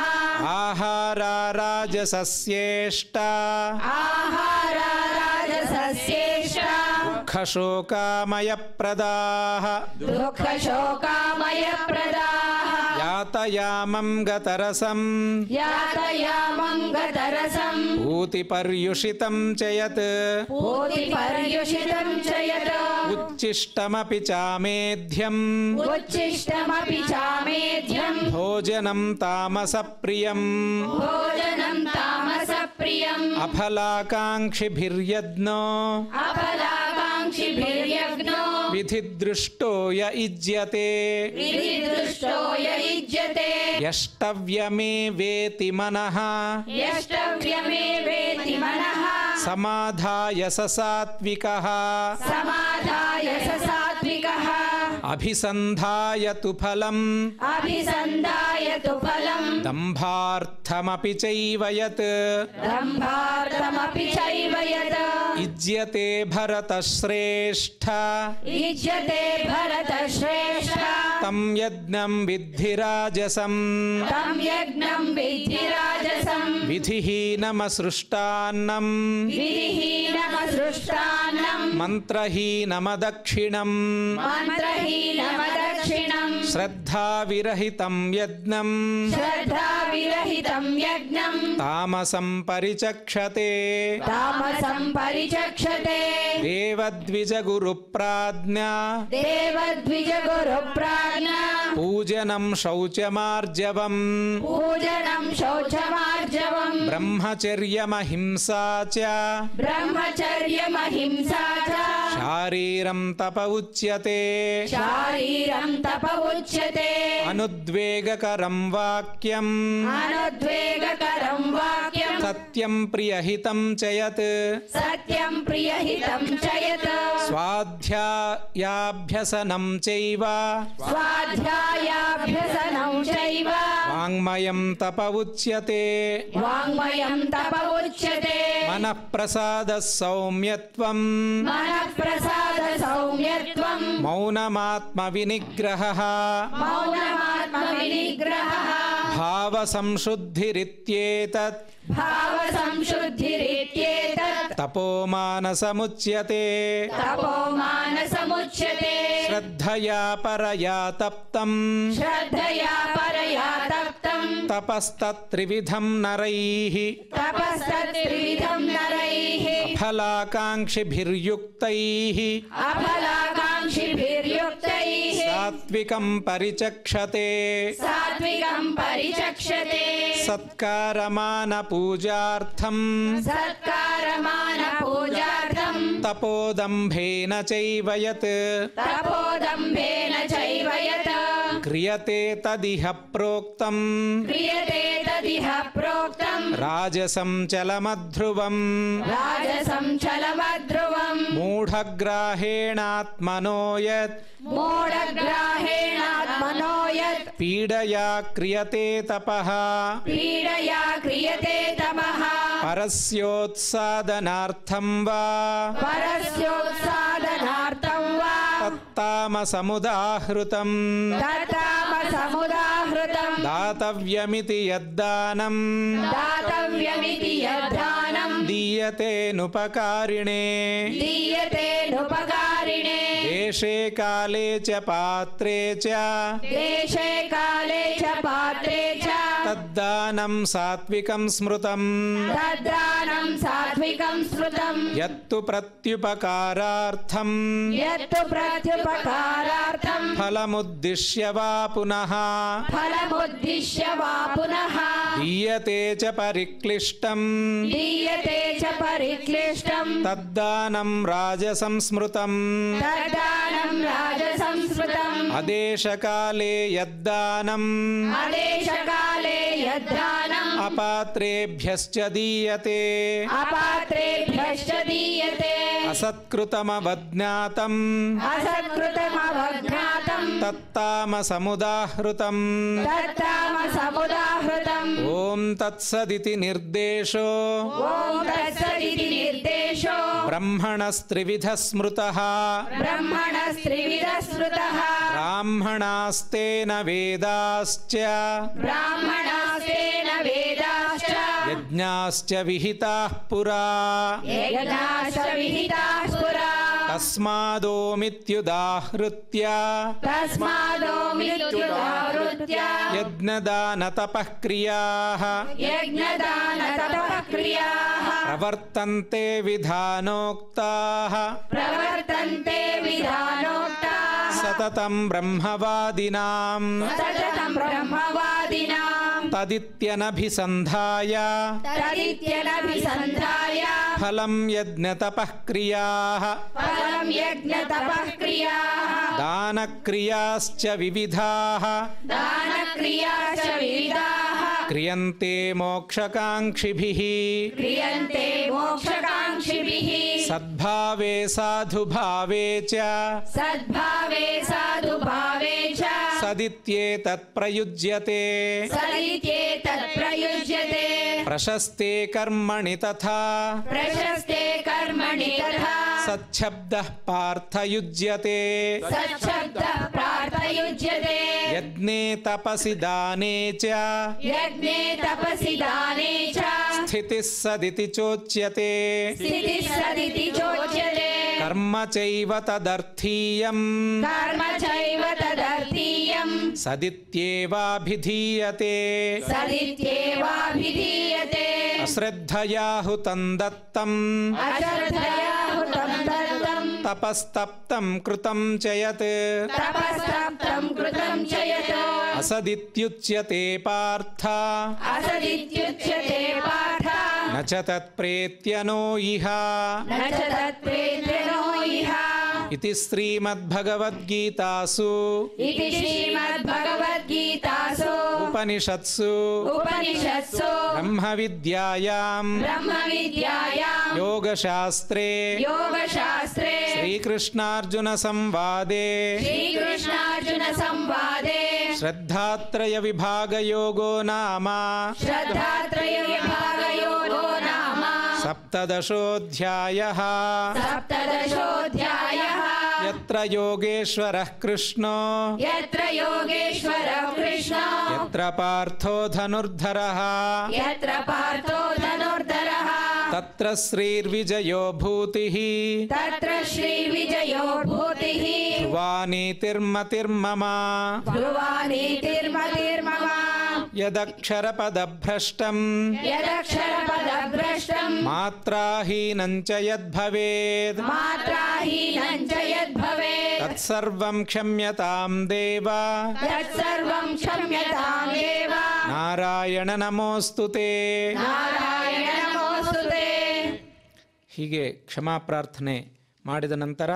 आहाराराजसस्येष्ट आहाराराजसस्येष्ट दुःखशोकामयप्रदाः दुःखशोकामयप्रदाः यातयामं गतरसं यातयामं गतरसं भूतिपर्युषितं च यत् भूतिपर्युषितं च यत् उच्छिष्टमपि चामेध्यम् उच्छिष्टमपि चामेध्यं भोजनं तामसप्रियं भोजनं तामसप्रियं अफलाकांक्षिभिर्यज्ञो अफलाकांक्षिभिर्यज्ञो विधिदृष्टो य इज्यते विधिदृष्टो य इज्यते मुच्यते यष्टव्यमे वेति मनः यष्टव्यमे वेति मनः समाधाय स सात्विकः समाधाय स अभिसन्धायतु फलम् अभिसन्धायतु फलम् दंभार्थमपि चैवयत् दंभार्थमपि चैवयत् इज्यते भरतश्रेष्ठा इज्यते भरतश्रेष्ठा तं यज्ञं विद्धिराजसम् तं यज्ञं विद्धिराजसम् विधिहीनमसृष्टान्नं विधिहीन श्रद्धानुष्ठानम् मन्त्रहीनमदक्षिणम् मन्त्रहीनमदक्षिणम् श्रद्धाविरहितम् यज्ञम् श्रद्धा विरहितं यज्ञम् तामसं परिचक्षते तामसं परिचक्षते देवद्विज गुरुप्राज्ञा देवद्विज पूजनम पूजनं शौचमार्जवम् पूजनं शौचमार्जवम् ब्रह्मचर्यमहिंसा च ब्रह्मचर्यमहिंसा च शारीरं तप उच्यते शारीरं तप उच्यते अनुद्वेगकरं वाक्यम् अनुद्वेगकरं वाक्यं सत्यं प्रियहितं च सत्यं प्रियहितं च स्वाध्यायाभ्यसनं चैव स्वाध्यायाभ्यसनं चैव वाङ्मयं तप उच्यते वाङ्मयं तप उच्यते मनःप्रसादः मनःप्रसादः मौनमात्मविनिग्रहः मौनमात्मविनिग्रहः भावसंशुद्धिरित्येतत् भावसंशुद्धिरेत्येतत् तपोमानसमुच्यते तपोमानसमुच्यते श्रद्धया परया तप्तम् श्रद्धया परया तप्तम् तपस्तत्त्रिविधम् नरैः तपस्तत्त्रिविधम् नरैः अफलाकाङ्क्षिभिर्युक्तैः अफलाकाङ्क्षिभिर्युक्तैः सात्विकम् परिचक्षते सात्विकम् परिचक्षते सत्कारमानपु पूजार्थम सत्कारमान पूजार्थम क्रियते तदिह प्रोक्तम् क्रियते राजसं चलमध्रुवम् राजसं चलमध्रुवम् मूढग्राहेणात्मनो यत् मूढग्राहेणात्मनो यत् पीडया क्रियते तपः पीडया क्रियते तपः परस्योत्सादनार्थं वा परस्योत्सादनार्थम् दातामसमुदाहृतम् दातामसमुदाहृतम् दातव्यमिति यद्दानम् दातव्यमिति यद्दानम् दीयतेनुपकारिणे दीयतेनुपकारिणे देशे काले च पात्रे च देशे काले च पात्रे च तद्दानं सात्विकं स्मृतं तद्दानं सात्विकं स्मृतं यत्तु प्रत्युपकारार्थं यत्तु प्रत्युपकारार्थं फलमुद्दिश्य वा पुनः फलमुद्दिश्य वा पुनः दीयते च परिक्लिष्टं दीयते च परिक्लिष्टं तद्दानं राजसंस्मृतं तद्दा यद्दानं राजसंस्कृतम् अदेशकाले यद्दानम् अदेशकाले यद्दानम् अपात्रेभ्यश्च दीयते असत्कृतम दीयते असत्कृतमवज्ञातम् असत्कृतमवज्ञातम् तत्तामसमुदाहृतम् ॐ तत्सदिति निर्देशो निर्देशो ब्रह्मणस्त्रिविधस्मृतः ब्रह्मणस्त्रिविधस्मृतः ब्राह्मणास्तेन वेदाश्च ब्राह्मणास्तेनश्च यज्ञाश्च विहिताः पुरा तस्मादो मित्युदाहृत्य तस्मादो मित्युदाहृत्य यज्ञदानतपःक्रियाः यज्ञदानतपःक्रियाः प्रवर्तन्ते विधानोक्ताः प्रवर्तन्ते विधानोक्ताः सततं ब्रह्मवादिनां सततं ब्रह्मवादिनाम् तदित्यनभिसन्धाय तदित्यनभिसन्धाय फलं यज्ञतपः फलं यज्ञतपः दानक्रियाश्च विविधाः दानक्रियाश्च विविधाः क्रियन्ते मोक्षकाङ्क्षिभिः क्रियन्ते मोक्षकाङ्क्षिभिः सद्भावे साधुभावे च सद्भावे साधुभावे च सदित्येतत् तत्प्रयुज्यते सदैत्येतत् तत्प्रयुज्यते प्रशस्ते कर्मणि तथा प्रशस्ते कर्मणि तथा सच्छब्दः पार्थयुज्यते सच्छब्दः पार्थयुज्यते यज्ञे तपसि दाने च यज्ञे तपसि दाने च स्थितिः सदिति चोच्यते स्थिति सदिति चोच्यते कर्म चैव तदर्थीयम् कर्म चैव तदर्थीयम् सदित्येवाभिधीयते सदित्येवाभिधीयते क्रियते अश्रद्धया हुतं दत्तम् अश्रद्धया हुतं दत्तम् तपस्तप्तं कृतं च तपस्तप्तं कृतं च असदित्युच्यते पार्थ असदित्युच्यते पार्थ न च तत्प्रेत्यनो इह न च तत्प्रेत्य इति श्रीमद्भगवद्गीतासु इति श्रीमद्भगवद्गीतासु उपनिषत्सु उपनिषत्सु ब्रह्मविद्यायाम् ब्रह्मविद्यायाम् योगशास्त्रे योगशास्त्रे श्रीकृष्णार्जुनसंवादे श्रीकृष्णार्जुनसंवादे श्रद्धात्रयविभागयोगो नाम श्रद्धात्रयविभाग सप्तदशोऽध्यायः सप्तदशोऽध्यायः यत्र योगेश्वरः कृष्णो यत्र योगेश्वरः कृष्णो यत्र पार्थो धनुर्धरः यत्र पार्थो धनुर्धरः तत्र श्रीर्विजयो भूतिः तत्र श्रीविजयो भूतिः ध्रुवा नीतिर्मतिर्मम ಕ್ಷಮ್ಯತಾಂ ಕ್ಷಮೇ ನಾರಾಯಣ ನಮೋಸ್ತು ಹೀಗೆ ಕ್ಷಮಾ ಪ್ರಾರ್ಥನೆ ಮಾಡಿದ ನಂತರ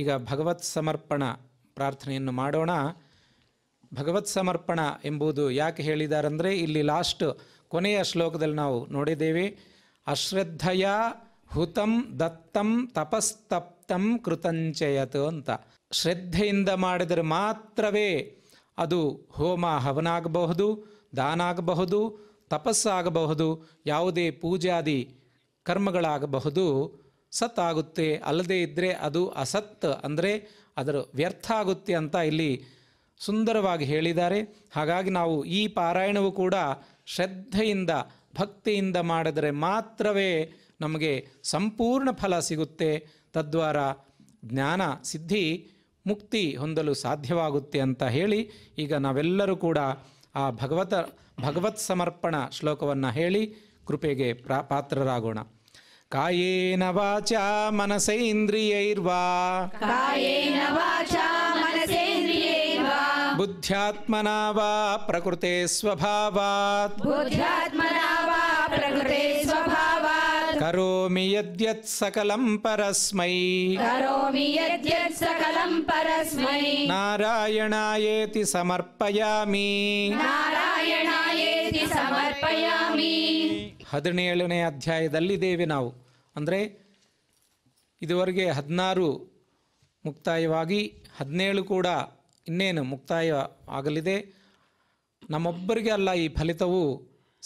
ಈಗ ಭಗವತ್ಸಮರ್ಪಣ ಪ್ರಾರ್ಥನೆಯನ್ನು ಮಾಡೋಣ ಭಗವತ್ ಸಮರ್ಪಣ ಎಂಬುದು ಯಾಕೆ ಹೇಳಿದಾರಂದರೆ ಇಲ್ಲಿ ಲಾಸ್ಟ್ ಕೊನೆಯ ಶ್ಲೋಕದಲ್ಲಿ ನಾವು ನೋಡಿದ್ದೇವೆ ಅಶ್ರದ್ಧಯ ಹುತಂ ದತ್ತಂ ತಪಸ್ತಪ್ತಂ ಕೃತಂಚಯತು ಅಂತ ಶ್ರದ್ಧೆಯಿಂದ ಮಾಡಿದರೆ ಮಾತ್ರವೇ ಅದು ಹೋಮ ಹವನಾಗಬಹುದು ದಾನ ಆಗಬಹುದು ತಪಸ್ಸಾಗಬಹುದು ಯಾವುದೇ ಪೂಜಾದಿ ಕರ್ಮಗಳಾಗಬಹುದು ಸತ್ ಆಗುತ್ತೆ ಅಲ್ಲದೇ ಇದ್ದರೆ ಅದು ಅಸತ್ ಅಂದರೆ ಅದರ ವ್ಯರ್ಥ ಆಗುತ್ತೆ ಅಂತ ಇಲ್ಲಿ ಸುಂದರವಾಗಿ ಹೇಳಿದ್ದಾರೆ ಹಾಗಾಗಿ ನಾವು ಈ ಪಾರಾಯಣವು ಕೂಡ ಶ್ರದ್ಧೆಯಿಂದ ಭಕ್ತಿಯಿಂದ ಮಾಡಿದರೆ ಮಾತ್ರವೇ ನಮಗೆ ಸಂಪೂರ್ಣ ಫಲ ಸಿಗುತ್ತೆ ತದ್ವಾರ ಜ್ಞಾನ ಸಿದ್ಧಿ ಮುಕ್ತಿ ಹೊಂದಲು ಸಾಧ್ಯವಾಗುತ್ತೆ ಅಂತ ಹೇಳಿ ಈಗ ನಾವೆಲ್ಲರೂ ಕೂಡ ಆ ಭಗವತ ಭಗವತ್ ಸಮರ್ಪಣ ಶ್ಲೋಕವನ್ನು ಹೇಳಿ ಕೃಪೆಗೆ ಪ್ರಾ ಪಾತ್ರರಾಗೋಣ ಕಾಯೇನ ವಾಚ ಮನಸೈಂದ್ರಿಯೈರ್ವಾ ಕಾಯೇನ ಬುದ್ಧ್ಯಾತ್ಮನಾ ವಾ ಪ್ರಕೃತೆ ಸ್ವಭಾವಾತ್ ಬುದ್ಧ್ಯಾತ್ಮನಾ ಪ್ರಕೃತೆ ಸ್ವಭಾವಾತ್ ಕರೋಮಿ ಯದ್ಯತ್ ಸಕಲಂ ಪರಸ್ಮೈ ಕರೋಮಿ ಯದ್ಯತ್ ಸಕಲಂ ಪರಸ್ಮೈ ನಾರಾಯಣಾಯೇತಿ ಸಮರ್ಪಯಾಮಿ ನಾರಾಯಣಾಯೇತಿ ಸಮರ್ಪಯಾಮಿ ಹದಿನೇಳನೇ ಅಧ್ಯಾಯದಲ್ಲಿದ್ದೇವೆ ನಾವು ಅಂದರೆ ಇದುವರೆಗೆ ಹದಿನಾರು ಮುಕ್ತಾಯವಾಗಿ ಹದಿನೇಳು ಕೂಡ ಇನ್ನೇನು ಮುಕ್ತಾಯ ಆಗಲಿದೆ ನಮ್ಮೊಬ್ಬರಿಗೆ ಅಲ್ಲ ಈ ಫಲಿತವು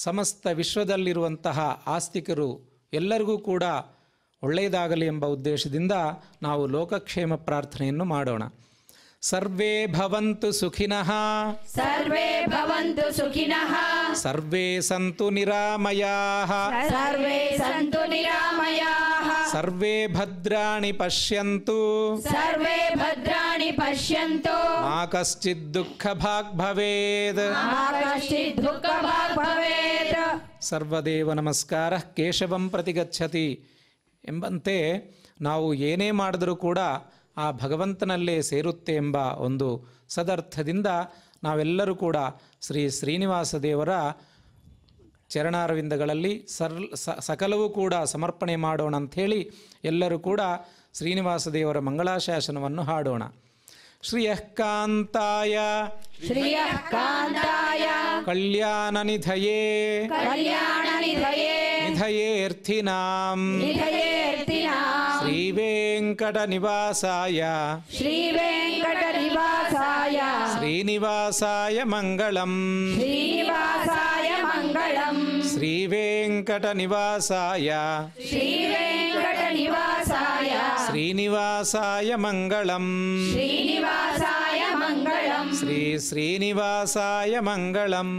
ಸಮಸ್ತ ವಿಶ್ವದಲ್ಲಿರುವಂತಹ ಆಸ್ತಿಕರು ಎಲ್ಲರಿಗೂ ಕೂಡ ಒಳ್ಳೆಯದಾಗಲಿ ಎಂಬ ಉದ್ದೇಶದಿಂದ ನಾವು ಲೋಕಕ್ಷೇಮ ಪ್ರಾರ್ಥನೆಯನ್ನು ಮಾಡೋಣ ಸರ್ವೇ ಭವಂತು ಸುಖಿನಃ ಸರ್ವೇ ಭವಂತು ಸುಖಿನಃ ಸರ್ವೇ ಸಂತು ನಿರಾಮಯಾಃ ಸರ್ವೇ ಸಂತು ನಿರಾಮಯಾಃ ಸರ್ವೇ ಭದ್ರಾಣಿ ಪಶ್ಯಂತು ಸರ್ವೇ ಭದ್ರಾ ಸರ್ವದೇವ ನಮಸ್ಕಾರ ಕೇಶವಂ ಪ್ರತಿ ಗಚ್ಚತಿ ಎಂಬಂತೆ ನಾವು ಏನೇ ಮಾಡಿದರೂ ಕೂಡ ಆ ಭಗವಂತನಲ್ಲೇ ಸೇರುತ್ತೆ ಎಂಬ ಒಂದು ಸದರ್ಥದಿಂದ ನಾವೆಲ್ಲರೂ ಕೂಡ ಶ್ರೀ ಶ್ರೀನಿವಾಸ ದೇವರ ಚರಣಾರವಿಂದಗಳಲ್ಲಿ ಸರ್ ಸಕಲವೂ ಕೂಡ ಸಮರ್ಪಣೆ ಮಾಡೋಣ ಅಂಥೇಳಿ ಎಲ್ಲರೂ ಕೂಡ ಶ್ರೀನಿವಾಸ ದೇವರ ಮಂಗಳಾಶಾಸನವನ್ನು ಹಾಡೋಣ श्रियः कान्ताय श्रियः कान्ताय कल्याणनिधये कल्याणनिधये निधयेऽर्थिनाम् निधयेऽर्थिनाम् श्रीवेंकटनिवासाय श्रीवेंकटनिवासाय श्रीनिवासाय मंगलम श्रीनिवासाय मंगलम श्रीवेंकटनिवासाय श्रीवेङ्कटनिवास श्रीनिवासाय मङ्गलम् श्रीश्रीनिवासाय मङ्गलम्